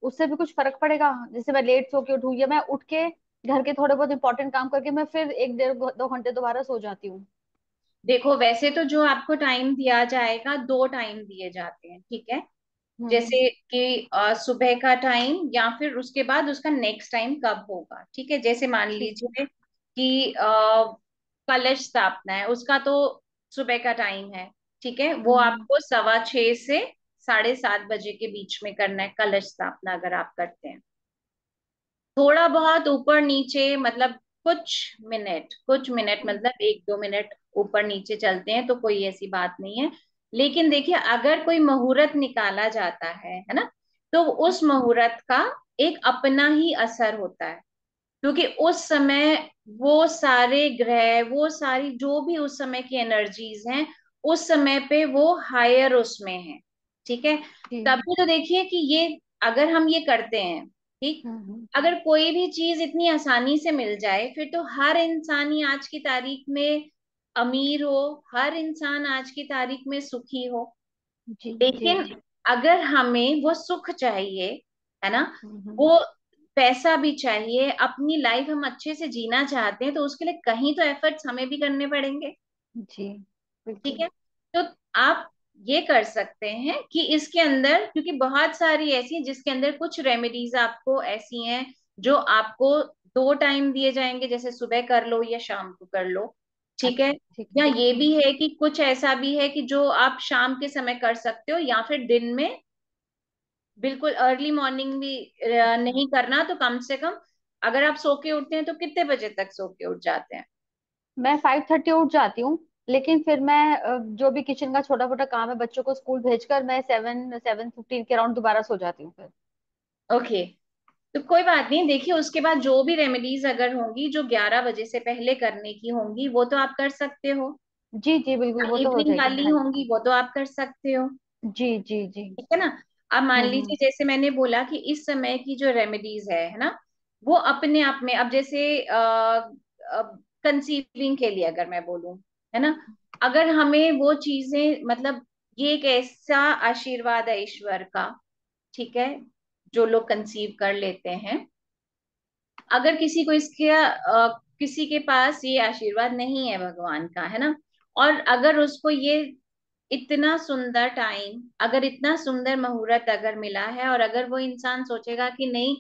D: उससे भी कुछ फर्क पड़ेगा जैसे मैं लेट सो के उठूँ या मैं उठ के घर के थोड़े बहुत इंपॉर्टेंट काम करके मैं फिर एक डेढ़ दो घंटे दोबारा सो जाती हूँ देखो वैसे तो जो आपको
C: टाइम दिया जाएगा दो टाइम दिए जाते हैं ठीक है हम्म जैसे कि सुबह का टाइम या फिर उसके बाद उसका नेक्स्ट टाइम कब होगा ठीक है जैसे मान ठीक है लीजिए कि कलश स्थापना है उसका तो सुबह का टाइम है ठीक है वो हम्म। आपको सवा छह से साढ़े सात बजे के बीच में करना है कलश स्थापना अगर आप करते हैं थोड़ा बहुत ऊपर नीचे मतलब कुछ मिनट कुछ मिनट हम्म। मतलब एक दो मिनट ऊपर नीचे चलते हैं तो कोई ऐसी बात नहीं है लेकिन देखिए अगर कोई मुहूर्त निकाला जाता है है ना तो उस मुहूर्त का एक अपना ही असर होता है क्योंकि उस समय वो सारे ग्रह वो सारी जो भी उस समय की एनर्जीज हैं उस समय पे वो हायर उसमें है ठीक है तभी तो देखिए कि ये अगर हम ये करते हैं ठीक हम्म, हम्म। अगर कोई भी चीज इतनी आसानी से मिल जाए फिर तो हर इंसान ही आज की तारीख में अमीर हो हर इंसान आज की तारीख में सुखी हो लेकिन अगर हमें वो सुख चाहिए है ना हम्म, वो पैसा भी चाहिए अपनी लाइफ हम अच्छे से जीना चाहते हैं तो उसके लिए कहीं तो एफर्ट्स हमें भी करने पड़ेंगे जी ठीक है तो आप ये कर सकते हैं कि इसके अंदर क्योंकि बहुत सारी ऐसी हैं जिसके अंदर कुछ रेमेडीज आपको ऐसी हैं जो आपको दो टाइम दिए जाएंगे जैसे सुबह कर लो या शाम को कर लो अच्छा, ठीक है या ये भी है कि कुछ ऐसा भी है कि जो आप शाम के समय कर सकते हो या फिर दिन में बिल्कुल अर्ली मॉर्निंग भी नहीं करना तो कम से कम अगर आप सो के उठते हैं तो कितने बजे तक सो के उठ जाते हैं
D: मैं फाइव थर्टी उठ जाती हूँ लेकिन फिर मैं जो भी किचन का छोटा मोटा काम है बच्चों को स्कूल भेजकर मैं सेवन सेवन फिफ्टीन के अराउंड दोबारा सो जाती हूँ फिर
C: ओके तो कोई बात नहीं देखिए उसके बाद जो भी रेमेडीज अगर होंगी जो ग्यारह बजे से पहले करने की होंगी वो तो आप कर सकते हो जी जी बिल्कुल वो तो हो वाली हाँ। होंगी वो तो आप कर सकते हो
D: जी जी जी ठीक
C: है ना अब मान हम्म, लीजिए हम्म। जैसे मैंने बोला कि इस समय की जो रेमेडीज है है ना वो अपने आप में अब जैसे कंसीविंग के लिए अगर मैं बोलू है ना अगर हमें वो चीजें मतलब ये एक ऐसा आशीर्वाद है ईश्वर का ठीक है जो लोग कंसीव कर लेते हैं अगर किसी को इसके आ, किसी के पास ये आशीर्वाद नहीं है भगवान का है ना और अगर उसको ये इतना सुंदर टाइम अगर इतना सुंदर मुहूर्त अगर मिला है और अगर वो इंसान सोचेगा कि नहीं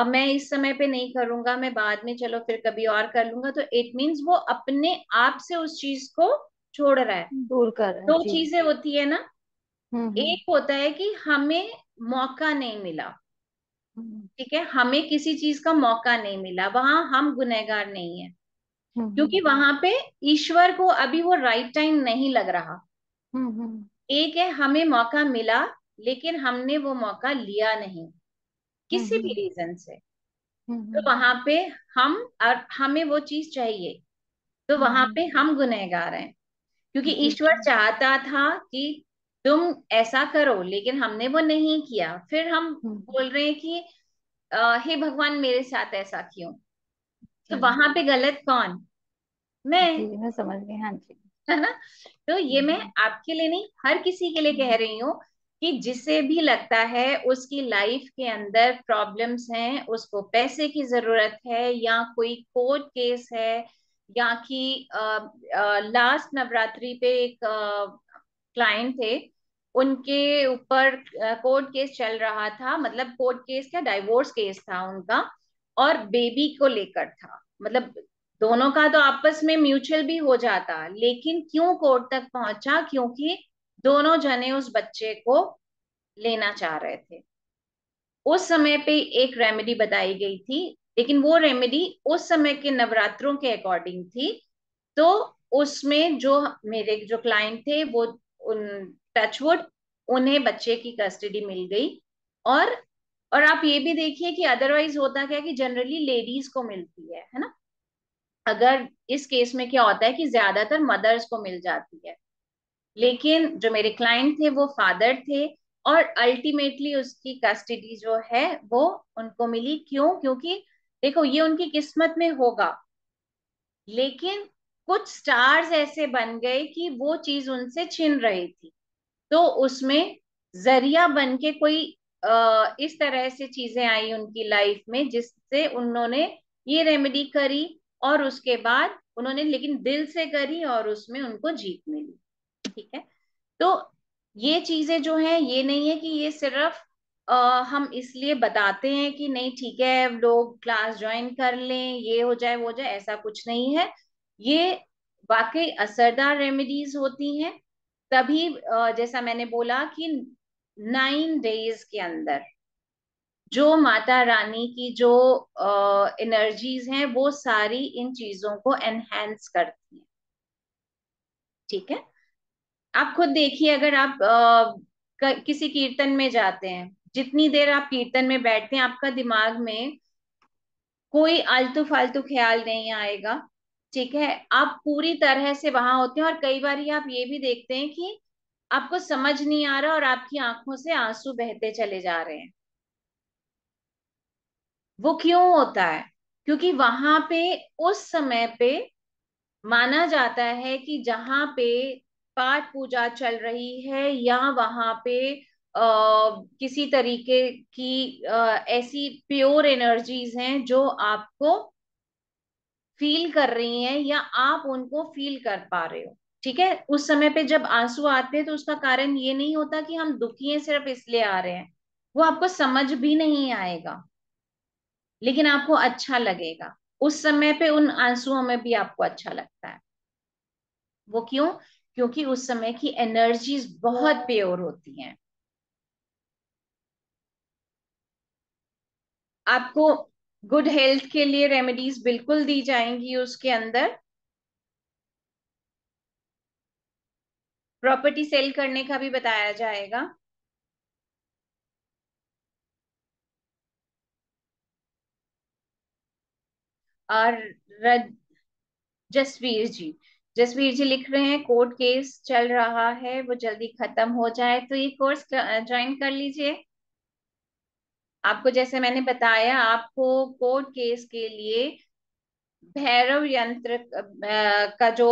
C: अब मैं इस समय पे नहीं करूंगा मैं बाद में चलो फिर कभी और कर लूंगा तो इट मीन्स वो अपने आप से उस चीज को छोड़ रहा है
D: दूर कर रहा है दो चीजें
C: होती है ना हम्म, हम्म। एक होता है कि हमें मौका नहीं मिला हम्म। ठीक है हमें किसी चीज का मौका नहीं मिला वहां हम गुनहगार नहीं है क्योंकि वहां पे ईश्वर को अभी वो राइट टाइम नहीं लग रहा एक है हमें मौका मिला लेकिन हमने वो मौका लिया नहीं किसी भी रीजन से तो वहां पे हम और हमें वो चीज चाहिए तो वहां पे हम गुनहगार हैं क्योंकि ईश्वर चाहता था कि तुम ऐसा करो लेकिन हमने वो नहीं किया फिर हम हम्म। बोल रहे हैं कि आ, हे भगवान मेरे साथ ऐसा क्यों तो वहां पे गलत कौन मैं मैं समझ गई हाँ जी है ना तो ये मैं हम्म। आपके लिए नहीं हर किसी के लिए कह रही हूँ कि जिसे भी लगता है उसकी लाइफ के अंदर प्रॉब्लम्स हैं उसको पैसे की जरूरत है या कोई कोर्ट केस है या कि लास्ट नवरात्रि पे एक क्लाइंट थे उनके ऊपर कोर्ट केस चल रहा था मतलब कोर्ट केस क्या डाइवोर्स केस था उनका और बेबी को लेकर था मतलब दोनों का तो आपस में म्यूचुअल भी हो जाता लेकिन क्यों कोर्ट तक पहुंचा क्योंकि दोनों जने उस बच्चे को लेना चाह रहे थे उस समय पे एक रेमेडी बताई गई थी लेकिन वो रेमेडी उस समय के नवरात्रों के अकॉर्डिंग थी तो उसमें जो मेरे जो क्लाइंट थे वो उन टचवुड उन्हें बच्चे की कस्टडी मिल गई और और आप ये भी देखिए कि अदरवाइज होता क्या कि जनरली लेडीज को मिलती है है ना अगर इस केस में क्या होता है कि ज्यादातर मदर्स को मिल जाती है लेकिन जो मेरे क्लाइंट थे वो फादर थे और अल्टीमेटली उसकी कस्टडी जो है वो उनको मिली क्यों क्योंकि देखो ये उनकी किस्मत में होगा लेकिन कुछ स्टार्स ऐसे बन गए कि वो चीज उनसे छिन रही थी तो उसमें जरिया बन के कोई आ, इस तरह से चीजें आई उनकी लाइफ में जिससे उन्होंने ये रेमेडी करी और उसके बाद उन्होंने लेकिन दिल से करी और उसमें उनको जीत मिली ठीक है तो ये चीजें जो है ये नहीं है कि ये सिर्फ आ, हम इसलिए बताते हैं कि नहीं ठीक है लोग क्लास ज्वाइन कर लें ये हो जाए वो हो जाए ऐसा कुछ नहीं है ये वाकई असरदार रेमेडीज होती हैं तभी आ, जैसा मैंने बोला कि नाइन डेज के अंदर जो माता रानी की जो एनर्जीज हैं वो सारी इन चीजों को एनहेंस करती हैं ठीक है आप खुद देखिए अगर आप uh, किसी कीर्तन में जाते हैं जितनी देर आप कीर्तन में बैठते हैं आपका दिमाग में कोई आलतू फालतू ख्याल नहीं आएगा ठीक है आप पूरी तरह से वहां होते हैं और कई बार ही आप ये भी देखते हैं कि आपको समझ नहीं आ रहा और आपकी आंखों से आंसू बहते चले जा रहे हैं वो क्यों होता है क्योंकि वहां पे उस समय पे माना जाता है कि जहाँ पे पाठ पूजा चल रही है या वहां पे Uh, किसी तरीके की uh, ऐसी प्योर एनर्जीज हैं जो आपको फील कर रही हैं या आप उनको फील कर पा रहे हो ठीक है उस समय पे जब आंसू आते हैं तो उसका कारण ये नहीं होता कि हम दुखी हैं सिर्फ इसलिए आ रहे हैं वो आपको समझ भी नहीं आएगा लेकिन आपको अच्छा लगेगा उस समय पे उन आंसुओं में भी आपको अच्छा लगता है वो क्यों क्योंकि उस समय की एनर्जीज बहुत प्योर होती हैं आपको गुड हेल्थ के लिए रेमेडीज बिल्कुल दी जाएंगी उसके अंदर प्रॉपर्टी सेल करने का भी बताया जाएगा
A: जसवीर जी
C: जसवीर जी लिख रहे हैं कोर्ट केस चल रहा है वो जल्दी खत्म हो जाए तो ये कोर्स ज्वाइन कर लीजिए आपको जैसे मैंने बताया आपको कोर्ट केस के लिए भैरव यंत्र का जो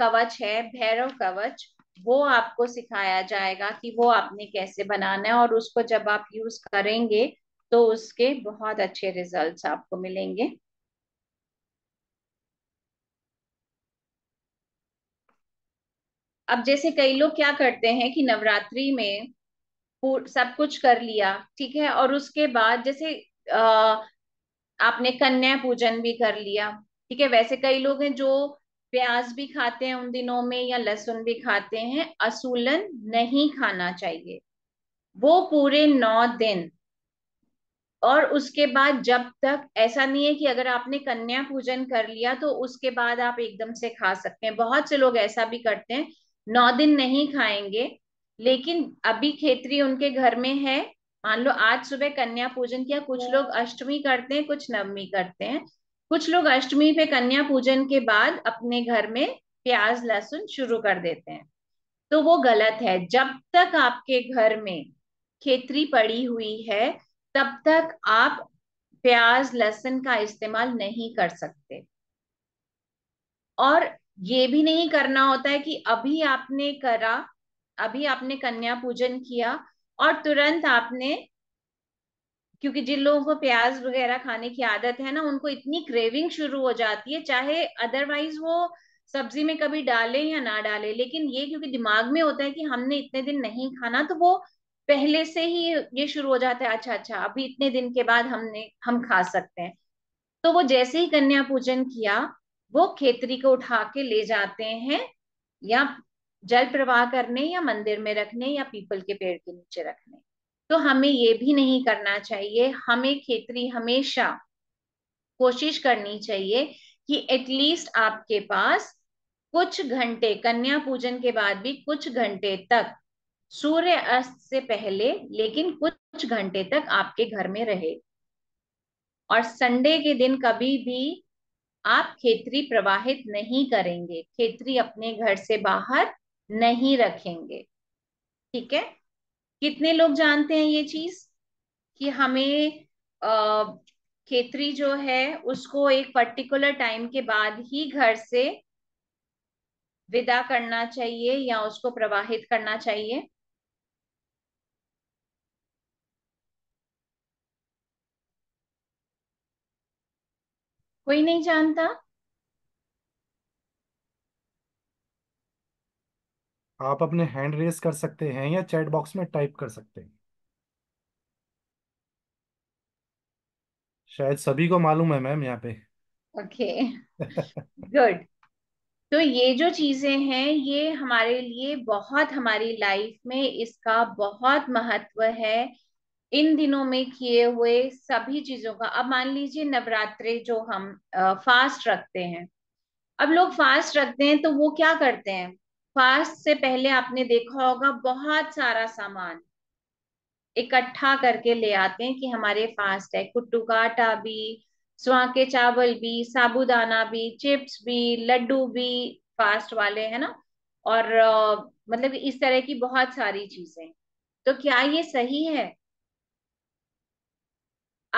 C: कवच है भैरव कवच वो आपको सिखाया जाएगा कि वो आपने कैसे बनाना है और उसको जब आप यूज करेंगे तो उसके बहुत अच्छे रिजल्ट्स आपको मिलेंगे अब जैसे कई लोग क्या करते हैं कि नवरात्रि में सब कुछ कर लिया ठीक है और उसके बाद जैसे आ, आपने कन्या पूजन भी कर लिया ठीक है वैसे कई लोग हैं जो प्याज भी खाते हैं उन दिनों में या लहसुन भी खाते हैं असूलन नहीं खाना चाहिए वो पूरे नौ दिन और उसके बाद जब तक ऐसा नहीं है कि अगर आपने कन्या पूजन कर लिया तो उसके बाद आप एकदम से खा सकते हैं बहुत से लोग ऐसा भी करते हैं नौ दिन नहीं खाएंगे लेकिन अभी खेतरी उनके घर में है मान लो आज सुबह कन्या पूजन किया कुछ लोग अष्टमी करते हैं कुछ नवमी करते हैं कुछ लोग अष्टमी पे कन्या पूजन के बाद अपने घर में प्याज लहसुन शुरू कर देते हैं तो वो गलत है जब तक आपके घर में खेतरी पड़ी हुई है तब तक आप प्याज लहसुन का इस्तेमाल नहीं कर सकते और ये भी नहीं करना होता है कि अभी आपने करा अभी आपने कन्या पूजन किया और तुरंत आपने क्योंकि जिन लोगों को प्याज वगैरह खाने की आदत है ना उनको इतनी क्रेविंग शुरू हो जाती है चाहे अदरवाइज वो सब्जी में कभी डाले या ना डाले लेकिन ये क्योंकि दिमाग में होता है कि हमने इतने दिन नहीं खाना तो वो पहले से ही ये शुरू हो जाता है अच्छा अच्छा अभी इतने दिन के बाद हमने हम खा सकते हैं तो वो जैसे ही कन्या पूजन किया वो खेतरी को उठा के ले जाते हैं या जल प्रवाह करने या मंदिर में रखने या पीपल के पेड़ के नीचे रखने तो हमें ये भी नहीं करना चाहिए हमें खेतरी हमेशा कोशिश करनी चाहिए कि एटलीस्ट आपके पास कुछ घंटे कन्या पूजन के बाद भी कुछ घंटे तक सूर्य अस्त से पहले लेकिन कुछ घंटे तक आपके घर में रहे और संडे के दिन कभी भी आप खेतरी प्रवाहित नहीं करेंगे खेतरी अपने घर से बाहर नहीं रखेंगे ठीक है कितने लोग जानते हैं ये चीज कि हमें अः खेतरी जो है उसको एक पर्टिकुलर टाइम के बाद ही घर से विदा करना चाहिए या उसको प्रवाहित करना चाहिए
A: कोई नहीं जानता
B: आप अपने हैंड रेस कर सकते हैं या चैट बॉक्स में टाइप कर सकते हैं शायद सभी को मालूम है मैम यहाँ पे
A: ओके गुड तो
C: ये जो चीजें हैं ये हमारे लिए बहुत हमारी लाइफ में इसका बहुत महत्व है इन दिनों में किए हुए सभी चीजों का अब मान लीजिए नवरात्रे जो हम फास्ट रखते हैं अब लोग फास्ट रखते हैं तो वो क्या करते हैं फास्ट से पहले आपने देखा होगा बहुत सारा सामान इकट्ठा करके ले आते हैं कि हमारे फास्ट है कुट्टू का आटा भी सुहा के चावल भी साबुदाना भी चिप्स भी लड्डू भी फास्ट वाले है ना और आ, मतलब इस तरह की बहुत सारी चीजें तो क्या ये सही है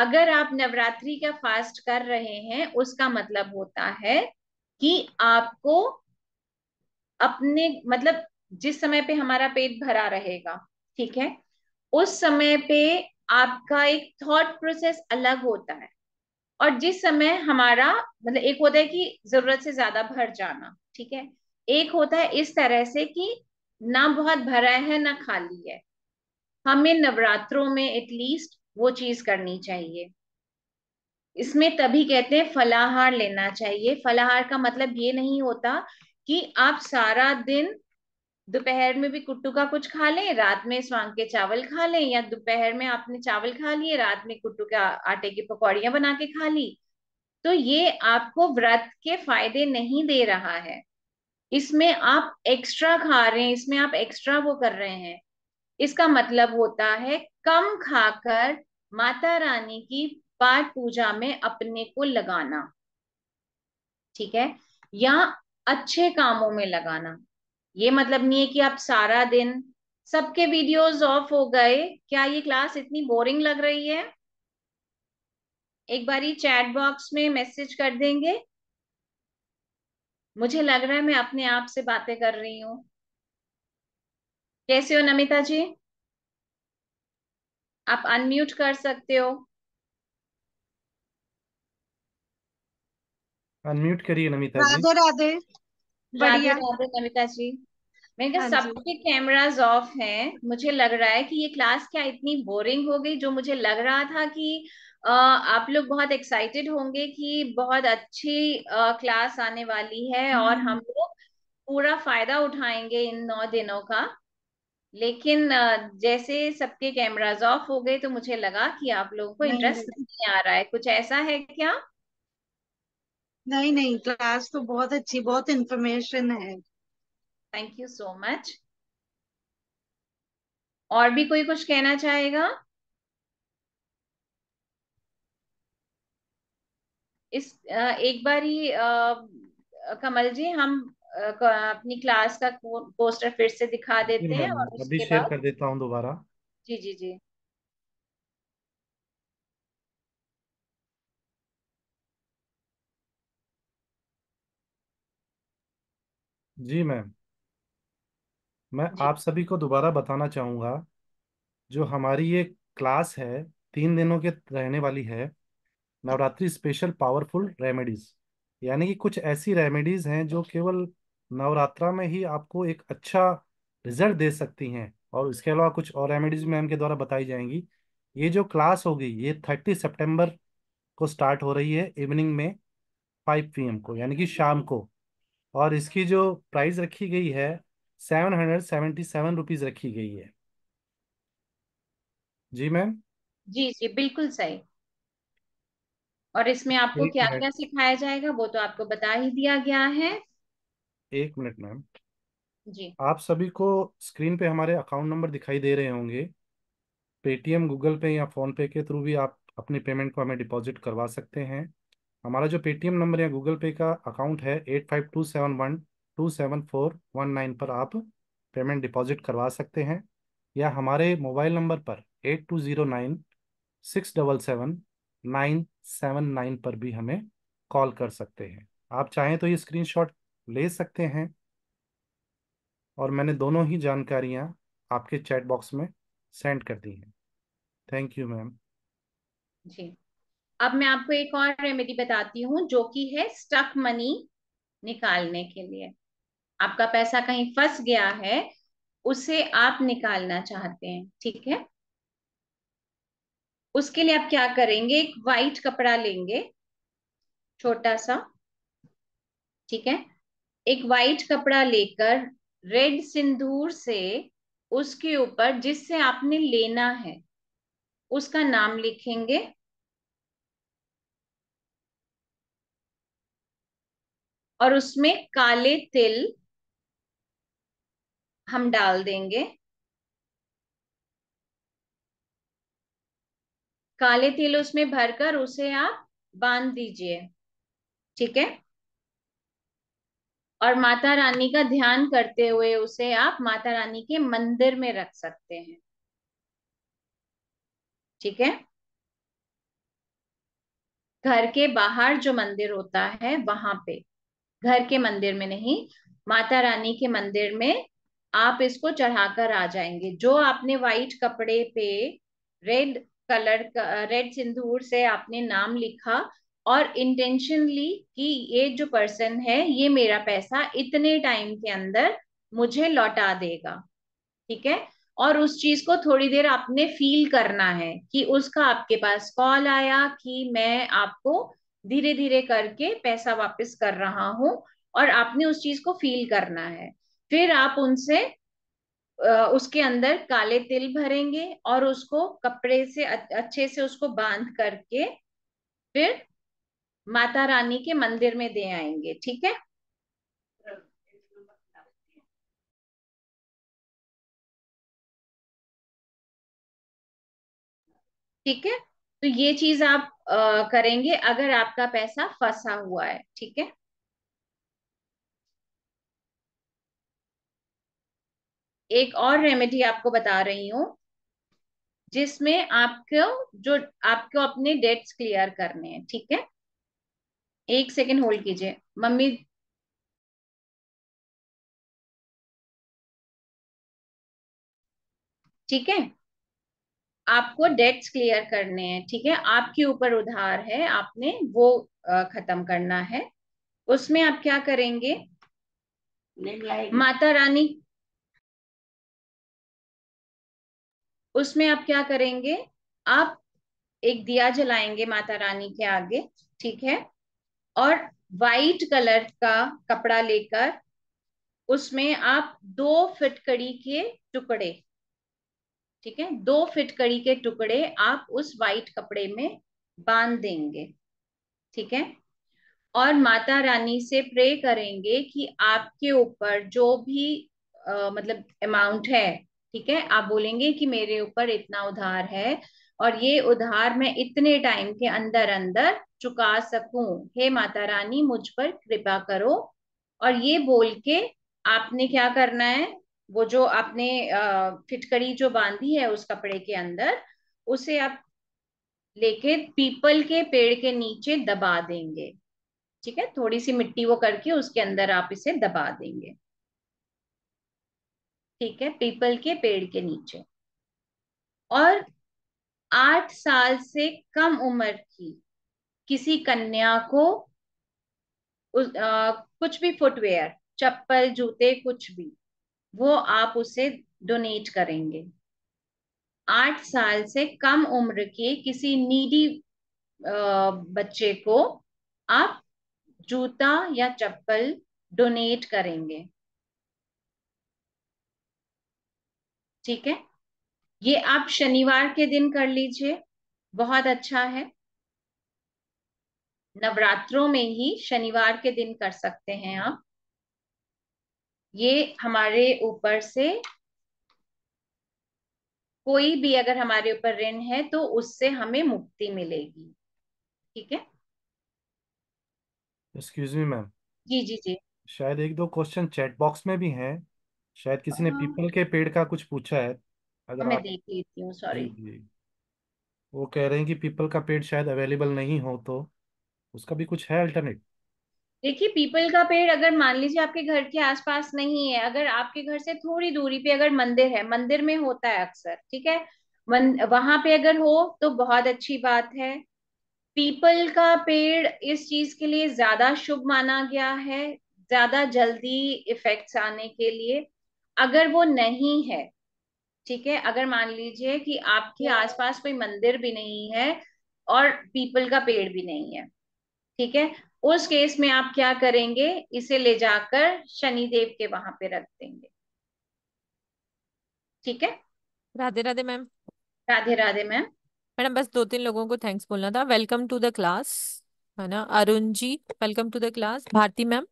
C: अगर आप नवरात्रि का फास्ट कर रहे हैं उसका मतलब होता है कि आपको अपने मतलब जिस समय पे हमारा पेट भरा रहेगा ठीक है उस समय पे आपका एक थॉट प्रोसेस अलग होता है और जिस समय हमारा मतलब एक होता है कि जरूरत से ज्यादा भर जाना ठीक है एक होता है इस तरह से कि ना बहुत भरा है ना खाली है हमें नवरात्रों में एटलीस्ट वो चीज करनी चाहिए इसमें तभी कहते हैं फलाहार लेना चाहिए फलाहार का मतलब ये नहीं होता कि आप सारा दिन दोपहर में भी कुट्टू का कुछ खा लें रात में स्वांग के चावल खा लें या दोपहर में आपने चावल खा लिए रात में कुट्टू के आटे की पकौड़ियां बना के खा ली तो ये आपको व्रत के फायदे नहीं दे रहा है इसमें आप एक्स्ट्रा खा रहे हैं इसमें आप एक्स्ट्रा वो कर रहे हैं इसका मतलब होता है कम खाकर माता रानी की पाठ पूजा में अपने को लगाना ठीक है या अच्छे कामों में लगाना ये मतलब नहीं है कि आप सारा दिन सबके वीडियोस ऑफ हो गए क्या ये क्लास इतनी बोरिंग लग रही है एक बारी चैट बॉक्स में मैसेज कर देंगे मुझे लग रहा है मैं अपने आप से बातें कर रही हूं कैसे हो नमिता जी आप अनम्यूट कर सकते हो
B: अनम्यूट करिए नमिता जी राधे
C: राधे बढ़िया राधे नमिता जी मैंने कहा हाँ सबके कैमराज ऑफ हैं मुझे लग रहा है कि ये क्लास क्या इतनी बोरिंग हो गई जो मुझे लग रहा था कि आप लोग बहुत एक्साइटेड होंगे कि बहुत अच्छी क्लास आने वाली है और हम्म। हम लोग पूरा फायदा उठाएंगे इन नौ दिनों का लेकिन जैसे सबके कैमराज ऑफ हो गए तो मुझे लगा कि आप लोगों को इंटरेस्ट नहीं, नहीं आ रहा है कुछ ऐसा है क्या
D: नहीं नहीं क्लास तो बहुत अच्छी बहुत इंफॉर्मेशन
C: है थैंक यू सो मच और भी कोई कुछ कहना चाहेगा इस एक बारी कमल जी हम अपनी क्लास का पोस्टर फिर से दिखा देते हैं और अभी शेयर कर
B: देता हूं दोबारा जी जी जी जी मैम मैं आप सभी को दोबारा बताना चाहूंगा जो हमारी ये क्लास है तीन दिनों के रहने वाली है नवरात्रि स्पेशल पावरफुल रेमेडीज यानी कि कुछ ऐसी रेमेडीज हैं जो केवल नवरात्रा में ही आपको एक अच्छा रिजल्ट दे सकती हैं और इसके अलावा कुछ और रेमेडीज मैम के द्वारा बताई जाएंगी ये जो क्लास होगी ये थर्टी सितंबर को स्टार्ट हो रही है इवनिंग में फाइव पी को यानी कि शाम को और इसकी जो प्राइस रखी गई है seven hundred seventy seven rupees रखी गई है जी मैम
C: जी जी बिल्कुल सही और इसमें आपको क्या क्या सिखाया जाएगा वो तो आपको बता ही दिया गया है
B: एक मिनट मैम जी आप सभी को स्क्रीन पे हमारे अकाउंट नंबर दिखाई दे रहे होंगे पेटीएम गूगल पे या फोन पे के थ्रू भी आप अपनी पेमेंट को हमें डिपॉजिट करवा सकते हैं हमारा जो पेटीएम नंबर या गूगल पे का अकाउंट है eight five two seven one two seven four one nine पर आप पेमेंट डिपॉजिट करवा सकते हैं या हमारे मोबाइल नंबर पर eight two zero nine six double seven nine seven nine पर भी हमें कॉल कर सकते हैं आप चाहें तो ये स्क्रीनशॉट ले सकते हैं और मैंने दोनों ही जानकारियां आपके चैट बॉक्स में सेंड कर दी हैं थैंक यू मैम
C: जी अब मैं आपको एक और रेमेडी बताती हूँ जो कि है स्टक मनी निकालने के लिए आपका पैसा कहीं फंस गया है उसे आप निकालना चाहते हैं ठीक है उसके लिए आप क्या करेंगे एक वाइट कपड़ा लेंगे छोटा सा ठीक है एक वाइट कपड़ा लेकर रेड सिंदूर से उसके ऊपर जिससे आपने लेना है उसका नाम लिखेंगे और उसमें काले तिल हम डाल देंगे काले तिल उसमें भरकर उसे आप बांध दीजिए ठीक है और माता रानी का ध्यान करते हुए उसे आप माता रानी के मंदिर में रख सकते हैं ठीक है घर के बाहर जो मंदिर होता है वहां पे घर के मंदिर में नहीं माता रानी के मंदिर में आप इसको चढ़ाकर आ जाएंगे जो आपने व्हाइट कपड़े पे रेड कलर का रेड सिंदूर से आपने नाम लिखा और इंटेंशनली कि ये जो पर्सन है ये मेरा पैसा इतने टाइम के अंदर मुझे लौटा देगा ठीक है और उस चीज को थोड़ी देर आपने फील करना है कि उसका आपके पास कॉल आया कि मैं आपको धीरे धीरे करके पैसा वापस कर रहा हूं और आपने उस चीज को फील करना है फिर आप उनसे उसके अंदर काले तिल भरेंगे और उसको कपड़े से अच्छे से उसको बांध करके फिर
A: माता रानी के मंदिर में दे आएंगे ठीक है ठीक है तो ये चीज आप आ, करेंगे
C: अगर आपका पैसा फंसा हुआ है ठीक है एक और रेमेडी आपको बता रही हूं जिसमें आपको जो आपको अपने डेट्स क्लियर करने हैं
A: ठीक है एक सेकेंड होल्ड कीजिए मम्मी ठीक है आपको डेट्स क्लियर करने हैं ठीक है आपके ऊपर उधार है
C: आपने वो खत्म करना है उसमें आप क्या करेंगे माता रानी उसमें आप क्या करेंगे आप एक दिया जलाएंगे माता रानी के आगे ठीक है और वाइट कलर का कपड़ा लेकर उसमें आप दो फिट कड़ी के टुकड़े ठीक है दो फिट कड़ी के टुकड़े आप उस वाइट कपड़े में बांध देंगे ठीक है और माता रानी से प्रे करेंगे कि आपके ऊपर जो भी आ, मतलब अमाउंट है ठीक है आप बोलेंगे कि मेरे ऊपर इतना उधार है और ये उधार मैं इतने टाइम के अंदर अंदर चुका सकूं हे माता रानी मुझ पर कृपा करो और ये बोल के आपने क्या करना है वो जो आपने फिटकड़ी जो बांधी है उस कपड़े के अंदर उसे आप लेके पीपल के पेड़ के नीचे दबा देंगे ठीक है थोड़ी सी मिट्टी वो करके उसके अंदर आप इसे दबा देंगे ठीक है पीपल के पेड़ के नीचे और आठ साल से कम उम्र की किसी कन्या को उस, आ, कुछ भी फुटवेयर चप्पल जूते कुछ भी वो आप उसे डोनेट करेंगे आठ साल से कम उम्र के किसी नीडी बच्चे को आप जूता या चप्पल डोनेट करेंगे ठीक है ये आप शनिवार के दिन कर लीजिए बहुत अच्छा है नवरात्रों में ही शनिवार के दिन कर सकते हैं आप ये हमारे ऊपर से कोई भी अगर हमारे ऊपर ऋण है तो उससे हमें मुक्ति मिलेगी ठीक है
B: एक्सक्यूज मी मैम जी जी जी शायद एक दो क्वेश्चन चैट बॉक्स में भी हैं शायद किसी ने पीपल हाँ। के पेड़ का कुछ पूछा है अगर मैं आप देख
A: लेती हूँ जी सॉरी जी
B: वो कह रहे हैं कि पीपल का पेड़ शायद अवेलेबल नहीं हो तो उसका भी कुछ है अल्टरनेट
C: देखिए पीपल का पेड़ अगर मान लीजिए आपके घर के आसपास नहीं है अगर आपके घर से थोड़ी दूरी पे अगर मंदिर है मंदिर में होता है अक्सर ठीक है मन, वहां पे अगर हो तो बहुत अच्छी बात है पीपल का पेड़ इस चीज के लिए ज्यादा शुभ माना गया है ज्यादा जल्दी इफेक्ट्स आने के लिए अगर वो नहीं है ठीक है अगर मान लीजिए कि आपके आसपास कोई मंदिर भी नहीं है और पीपल का पेड़ भी नहीं है ठीक है उस केस में आप क्या करेंगे इसे ले जाकर शनिदेव के वहां पे रख देंगे ठीक है Radhe Radhe
E: ma'am Radhe Radhe ma'am madam बस दो तीन लोगों को थैंक्स बोलना था वेलकम टू द क्लास है ना Arun ji welcome to the class Bharti ma'am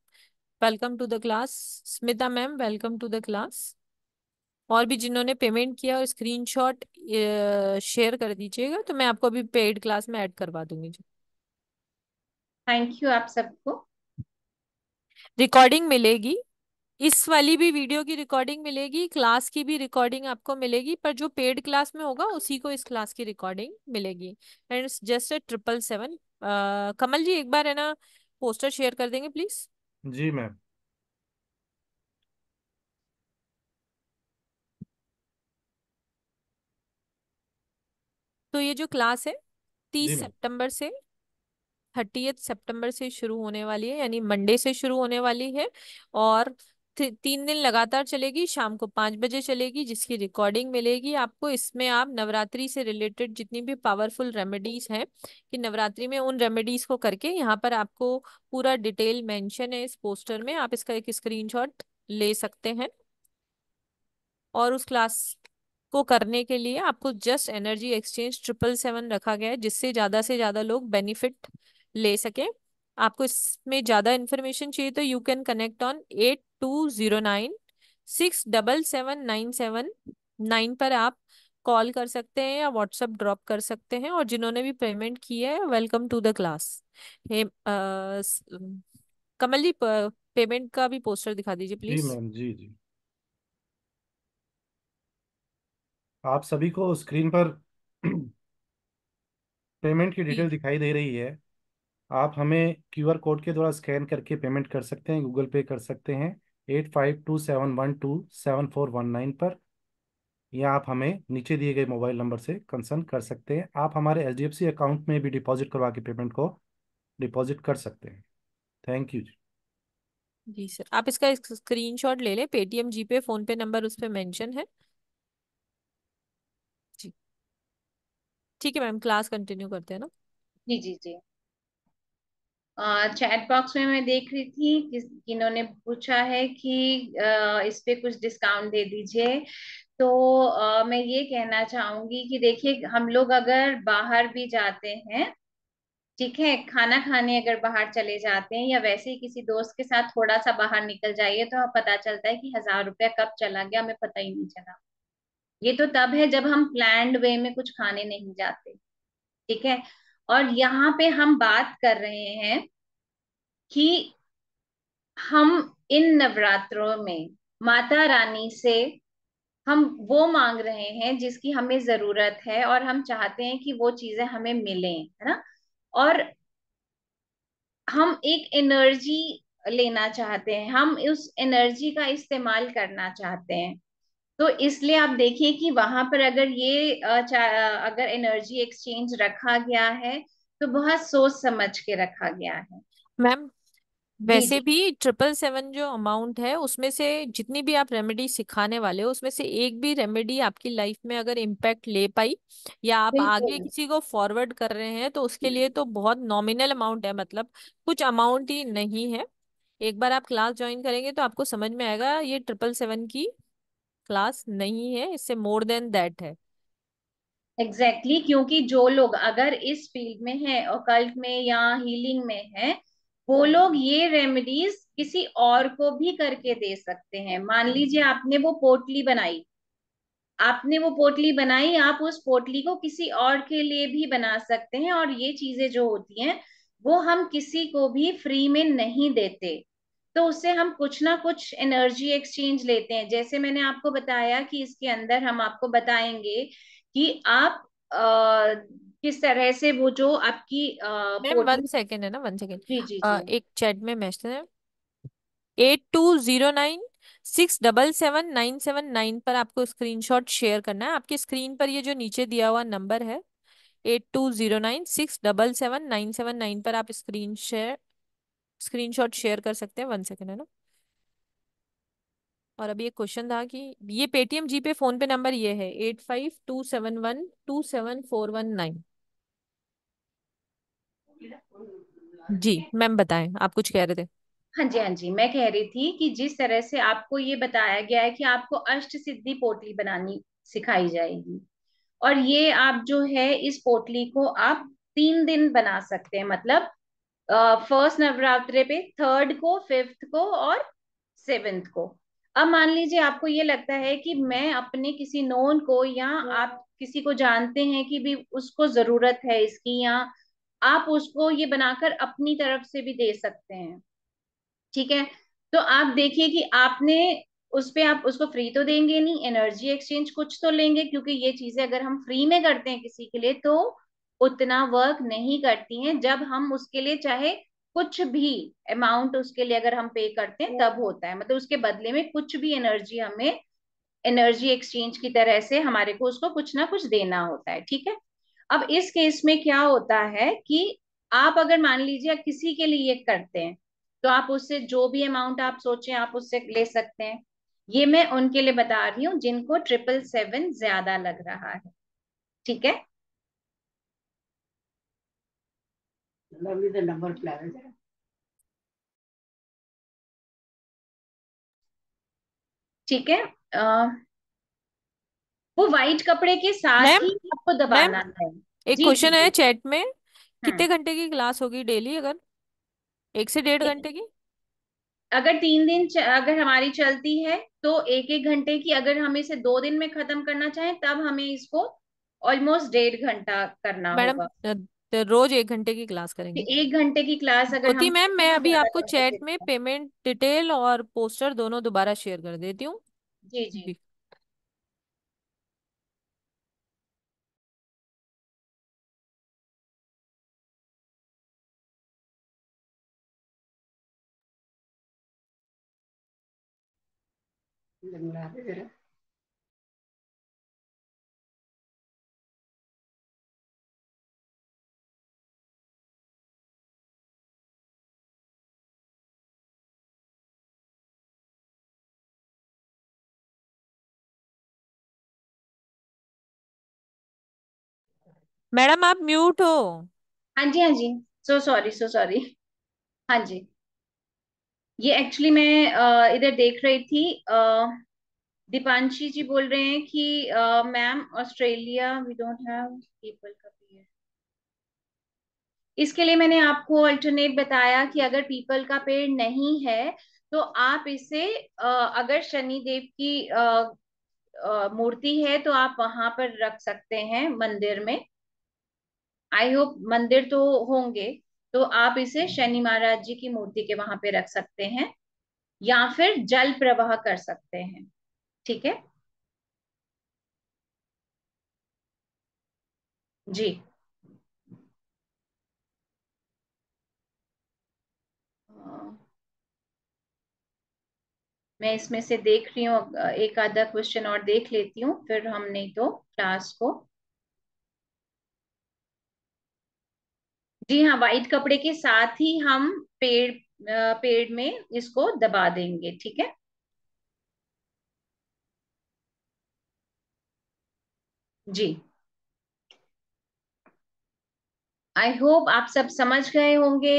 E: welcome to the class Smita ma'am welcome to the class और भी जिन्होंने पेमेंट किया और स्क्रीनशॉट शेयर कर दीजिएगा तो मैं आपको अभी पेड क्लास में ऐड करवा दूंगी जी थैंक यू आप सबको रिकॉर्डिंग मिलेगी इस वाली भी वीडियो की रिकॉर्डिंग मिलेगी क्लास की भी रिकॉर्डिंग आपको मिलेगी पर जो पेड क्लास में होगा उसी को इस क्लास की रिकॉर्डिंग मिलेगी and just a triple seven Kamal ji एक बार है ना पोस्टर शेयर कर देंगे प्लीज जी मैम तो ये जो क्लास है तीस सितंबर से थर्टी सितंबर से शुरू होने वाली है यानी मंडे से शुरू होने वाली है और तीन दिन लगातार चलेगी शाम को पाँच बजे चलेगी जिसकी रिकॉर्डिंग मिलेगी आपको इसमें आप नवरात्रि से रिलेटेड जितनी भी पावरफुल रेमेडीज हैं कि नवरात्रि में उन रेमेडीज को करके यहाँ पर आपको पूरा डिटेल मेंशन है इस पोस्टर में आप इसका एक स्क्रीनशॉट ले सकते हैं और उस क्लास को करने के लिए आपको just energy exchange triple seven रखा गया है जिससे ज़्यादा से ज़्यादा लोग बेनिफिट ले सके आपको इसमें ज़्यादा इन्फॉर्मेशन चाहिए तो you can connect on eight two zero nine six double seven nine seven nine पर आप कॉल कर सकते हैं या व्हाट्सएप ड्रॉप कर सकते हैं और जिन्होंने भी पेमेंट की है welcome to the class Kamal ji payment का भी पोस्टर दिखा दीजिए प्लीज जी मैम
B: जी जी आप सभी को स्क्रीन पर पेमेंट की डिटेल दिखाई दे रही है आप हमें क्यूआर कोड के द्वारा स्कैन करके पेमेंट कर सकते हैं गूगल पे कर सकते हैं eight five two seven one two seven four one nine पर या आप हमें नीचे दिए गए मोबाइल नंबर से कंसर्न कर सकते हैं आप हमारे एच अकाउंट में भी डिपॉजिट करवा के पेमेंट को डिपॉजिट कर सकते हैं थैंक यू
E: जी सर आप इसका स्क्रीनशॉट ले लें Paytm GPay PhonePe number उस पर मैंशन है ठीक है मैम क्लास कंटिन्यू करते हैं ना जी जी जी
C: चैट बॉक्स में मैं देख रही थी कि इन्होंने पूछा है कि इस पे कुछ डिस्काउंट दे दीजिए तो मैं ये कहना चाहूंगी कि देखिए हम लोग अगर बाहर भी जाते हैं ठीक है खाना खाने अगर बाहर चले जाते हैं या वैसे ही किसी दोस्त के साथ थोड़ा सा बाहर निकल जाइए तो पता चलता है कि हजार रुपया कब चला गया हमें पता ही नहीं चला ये तो तब है जब हम प्लैंड वे में कुछ खाने नहीं जाते ठीक है और यहाँ पे हम बात कर रहे हैं कि हम इन नवरात्रों में माता रानी से हम वो मांग रहे हैं जिसकी हमें जरूरत है और हम चाहते हैं कि वो चीजें हमें मिलें है ना और हम एक एनर्जी लेना चाहते हैं हम उस एनर्जी का इस्तेमाल करना चाहते हैं तो इसलिए आप देखिए कि वहां पर अगर ये अगर एनर्जी एक्सचेंज रखा गया है तो बहुत सोच समझ
A: के रखा गया है
E: मैम वैसे भी ट्रिपल सेवन जो अमाउंट है उसमें से जितनी भी आप रेमेडी सिखाने वाले हो उसमें से एक भी रेमेडी आपकी लाइफ में अगर इम्पेक्ट ले पाई या आप आगे किसी को फॉरवर्ड कर रहे हैं तो उसके लिए तो बहुत नॉमिनल अमाउंट है मतलब कुछ अमाउंट ही नहीं है एक बार आप क्लास ज्वाइन करेंगे तो आपको समझ में आएगा ये ट्रिपल सेवन की क्लास नहीं है इससे मोर देन दैट है एग्जैक्टली exactly, क्योंकि जो लोग अगर इस फील्ड में है ओकल्ट में या
C: हीलिंग में है वो लोग ये रेमेडीज किसी और को भी करके दे सकते हैं मान hmm. लीजिए आपने वो पोटली बनाई आपने वो पोटली बनाई आप उस पोटली को किसी और के लिए भी बना सकते हैं और ये चीजें जो होती हैं वो हम किसी को भी फ्री में नहीं देते तो उससे हम कुछ ना कुछ एनर्जी एक्सचेंज लेते हैं जैसे मैंने आपको बताया कि इसके अंदर हम आपको बताएंगे
E: कि आप आ, किस तरह से वो जो आपकी वन सेकेंड है ना वन सेकेंड जी जी जी एक चैट में मैसेज है eight two zero nine six double seven nine seven nine पर आपको स्क्रीनशॉट शेयर करना है आपके स्क्रीन पर ये जो नीचे दिया हुआ नंबर है eight two zero nine six double seven nine seven nine पर आप स्क्रीन शेयर स्क्रीनशॉट शेयर कर सकते हैं वन सेकेंड है ना और अभी एक क्वेश्चन था कि ये पेटीएम जी पे फोन पे नंबर ये है eight five two seven one two seven four one nine जी मैम बताएं आप कुछ कह रहे थे
C: हाँ जी हाँ जी मैं कह रही थी कि जिस तरह से आपको ये बताया गया है कि आपको अष्ट सिद्धि पोटली बनानी सिखाई जाएगी और ये आप जो है इस पोटली को आप तीन दिन बना सकते हैं मतलब फर्स्ट नवरात्रे पे थर्ड को फिफ्थ को और सेवेंथ को अब मान लीजिए आपको ये लगता है कि मैं अपने किसी नोन को या हाँ। आप किसी को जानते हैं कि भी उसको जरूरत है इसकी या आप उसको ये बनाकर अपनी तरफ से भी दे सकते हैं ठीक है तो आप देखिए कि आपने उस पर आप उसको फ्री तो देंगे नहीं एनर्जी एक्सचेंज कुछ तो लेंगे क्योंकि ये चीजें अगर हम फ्री में करते हैं किसी के लिए तो उतना वर्क नहीं करती हैं जब हम उसके लिए चाहे कुछ भी अमाउंट उसके लिए अगर हम पे करते हैं तब होता है मतलब उसके बदले में कुछ भी एनर्जी हमें एनर्जी एक्सचेंज की तरह से हमारे को उसको कुछ ना कुछ देना होता है ठीक है अब इस केस में क्या होता है कि आप अगर मान लीजिए किसी के लिए करते हैं तो आप उससे जो भी अमाउंट आप सोचें आप उससे ले सकते हैं ये मैं उनके लिए बता रही हूँ जिनको ट्रिपल सेवन ज्यादा लग रहा है
A: ठीक है लवली Love नंबर प्लान है जरा ठीक है आ, वो व्हाइट कपड़े के साथ
E: ही आपको दबाना है
C: एक क्वेश्चन है
E: चैट में हाँ। कितने घंटे की क्लास होगी डेली अगर एक से डेढ़ घंटे की अगर तीन दिन अगर हमारी
C: चलती है तो एक एक घंटे की अगर हम इसे दो दिन में खत्म करना चाहें तब हमें इसको
E: ऑलमोस्ट डेढ़ घंटा करना मैडम होगा तो रोज एक घंटे की क्लास करेंगे एक घंटे की क्लास अगर होती मैम मैं अभी आपको चैट में पेमेंट डिटेल और पोस्टर दोनों दोबारा शेयर कर देती हूँ
A: जी जी मैडम आप म्यूट हो हाँ जी हाँ जी सो सॉरी
C: सो
D: सॉरी हाँ जी
C: ये एक्चुअली मैं इधर देख रही थी दीपांशी जी बोल रहे हैं कि ma'am Australia we don't have people का इसके लिए मैंने आपको अल्टरनेट बताया कि अगर पीपल का पेड़ नहीं है तो आप इसे अगर अगर शनिदेव की मूर्ति है तो आप वहां पर रख सकते हैं मंदिर में आई होप मंदिर तो होंगे तो आप इसे शनि महाराज जी की मूर्ति के वहां पे रख सकते हैं या फिर जल प्रवाह
A: कर सकते हैं ठीक है जी मैं
C: इसमें से देख रही हूँ एक आधा क्वेश्चन और देख लेती हूँ फिर हम नहीं तो क्लास को जी हाँ व्हाइट कपड़े के साथ ही हम पेड़ पेड़ में इसको दबा देंगे ठीक है जी आई होप आप सब समझ गए होंगे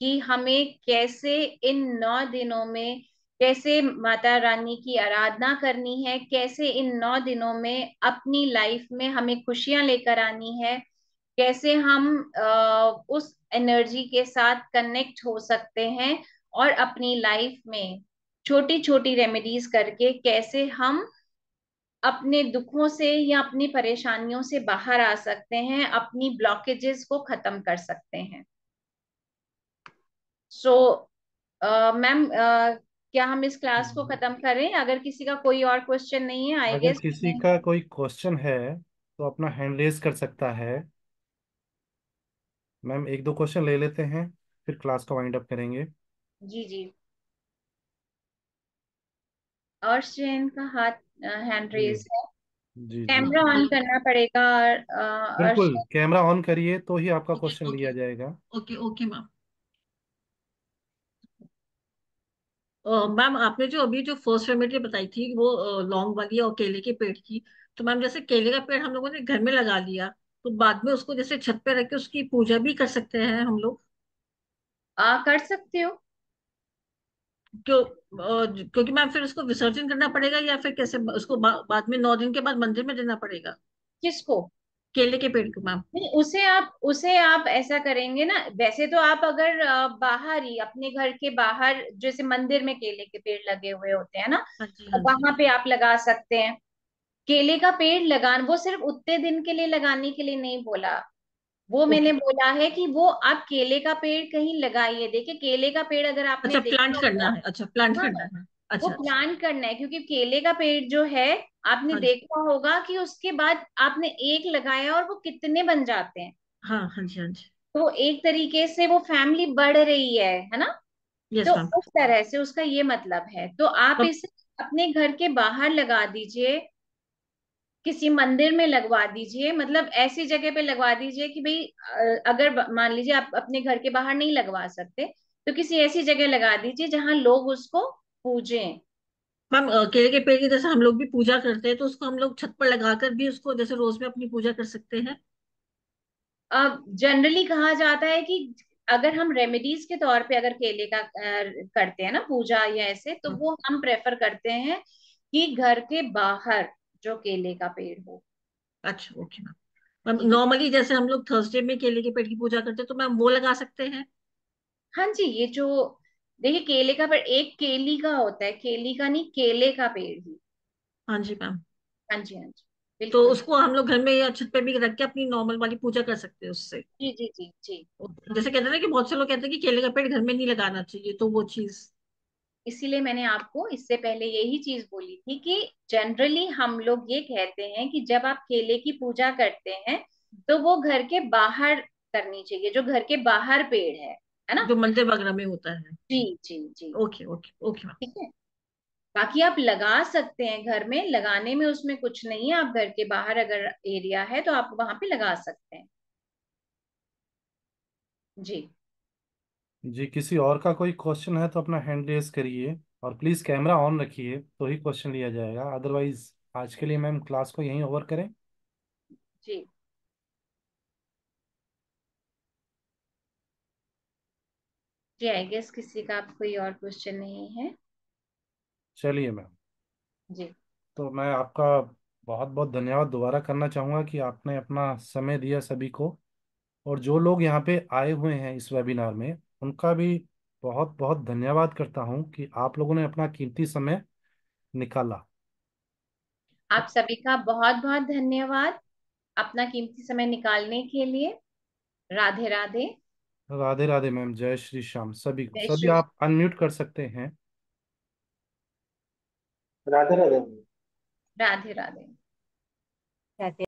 C: कि हमें कैसे इन नौ दिनों में कैसे माता रानी की आराधना करनी है कैसे इन नौ दिनों में अपनी लाइफ में हमें खुशियां लेकर आनी है कैसे हम उस एनर्जी के साथ कनेक्ट हो सकते हैं और अपनी लाइफ में छोटी छोटी रेमेडीज करके कैसे हम अपने दुखों से या अपनी परेशानियों से बाहर आ सकते हैं अपनी ब्लॉकेजेस को खत्म कर सकते हैं सो so, मैम uh, क्या हम इस क्लास को खत्म करें अगर किसी का कोई और क्वेश्चन नहीं है आई गेस किसी का
B: कोई क्वेश्चन है तो अपना हैंड रेज कर सकता है मैम एक दो क्वेश्चन ले लेते हैं फिर क्लास का वाइंड अप करेंगे
A: जी जी
C: और श्रेन का हाथ हैंड रेज है जी कैमरा ऑन करना पड़ेगा
D: और बिल्कुल
B: कैमरा ऑन करिए तो ही आपका क्वेश्चन लिया जाएगा
D: ओके ओके मैम मैम आपने जो अभी जो फर्स्ट रेमेडी बताई थी वो लॉन्ग वाली और केले के पेड़ की तो मैम जैसे केले का पेड़ हम लोगों ने घर में लगा लिया तो बाद में उसको जैसे छत पे रख के उसकी पूजा भी कर सकते हैं हम लोग आ, कर सकते हो क्यों क्योंकि मैम फिर उसको विसर्जन करना पड़ेगा या फिर कैसे उसको बा, बाद में नौ दिन के बाद मंदिर में देना पड़ेगा किसको केले के पेड़ को मैम उसे आप उसे आप ऐसा करेंगे ना वैसे तो आप
C: अगर बाहर ही अपने घर के बाहर जैसे मंदिर में केले के पेड़ लगे हुए होते हैं ना हाँ हाँ वहां पे आप लगा सकते हैं केले का पेड़ लगान वो सिर्फ उतने दिन के लिए लगाने के लिए नहीं बोला वो मैंने बोला है कि वो आप केले का पेड़ कहीं लगाइए देखिए केले का पेड़ अगर आपने अच्छा प्लांट करना है अच्छा
D: प्लांट हाँ, करना हाँ। है अच्छा, वो अच्छा। प्लान
C: करना है क्योंकि केले का पेड़ जो है आपने हाँ, देखा होगा कि उसके बाद आपने एक लगाया और वो कितने बन जाते हैं
D: हाँ हाँ जी हाँ
C: तो एक तरीके से वो फैमिली बढ़ रही है है ना तो उस तरह से उसका ये मतलब है तो आप तो इसे अपने घर के बाहर लगा दीजिए किसी मंदिर में लगवा दीजिए मतलब ऐसी जगह पे लगवा दीजिए कि भाई अगर मान लीजिए आप अपने घर के बाहर नहीं लगवा सकते तो किसी ऐसी जगह लगा दीजिए जहाँ लोग उसको पूजे
D: मैम केले के पेड़ की जैसे हम लोग भी पूजा करते हैं तो उसको हम लोग छत पर लगाकर भी उसको जैसे रोज में अपनी पूजा कर सकते हैं अब जनरली कहा जाता है कि अगर
C: हम रेमेडीज के तौर पे अगर केले का करते हैं ना पूजा या ऐसे तो हाँ। वो हम प्रेफर
D: करते हैं कि घर के बाहर जो केले का पेड़ हो अच्छा ओके मैम नॉर्मली जैसे हम लोग थर्सडे में केले के पेड़ की पूजा करते हैं तो मैम वो लगा सकते हैं
C: हाँ जी ये जो देखिए केले का पेड़ एक केली का होता है केली का नहीं केले का पेड़ ही
D: हाँ जी मैम हाँ जी हाँ जी तो बिल्कुल उसको हम लोग घर में या छत पे भी रख के अपनी नॉर्मल वाली पूजा कर सकते हैं उससे
C: जी जी जी जी
D: जैसे कहते हैं ना कि बहुत से लोग कहते हैं कि केले का पेड़ घर में नहीं लगाना चाहिए तो वो चीज
C: इसीलिए मैंने आपको इससे पहले यही चीज बोली थी कि जनरली हम लोग ये कहते हैं कि जब आप केले की पूजा करते हैं तो वो घर के बाहर करनी चाहिए जो घर के बाहर पेड़ है है ना जो
D: मंदिर वगैरह में होता है जी जी जी ओके ओके ओके ठीक है
C: बाकी आप लगा सकते हैं घर में लगाने में उसमें कुछ नहीं है आप घर के बाहर अगर एरिया है तो आप वहां पे लगा सकते हैं जी
B: जी किसी और का कोई क्वेश्चन है तो अपना हैंड रेस करिए और प्लीज़ कैमरा ऑन रखिए तो ही क्वेश्चन लिया जाएगा अदरवाइज आज के लिए मैम क्लास को यहीं ओवर करें
D: जी
C: जी आई गेस किसी का आप कोई और क्वेश्चन नहीं है
B: चलिए मैम जी तो मैं आपका बहुत बहुत धन्यवाद दोबारा करना चाहूँगा कि आपने अपना समय दिया सभी को और जो लोग यहाँ पे आए हुए हैं इस वेबिनार में उनका भी बहुत बहुत धन्यवाद करता हूँ कि आप लोगों ने अपना कीमती समय निकाला
C: आप सभी का बहुत बहुत धन्यवाद अपना कीमती समय निकालने के लिए राधे राधे
B: राधे राधे मैम जय श्री श्याम सभी को सभी आप अनम्यूट कर सकते हैं राधे राधे
C: राधे राधे राधे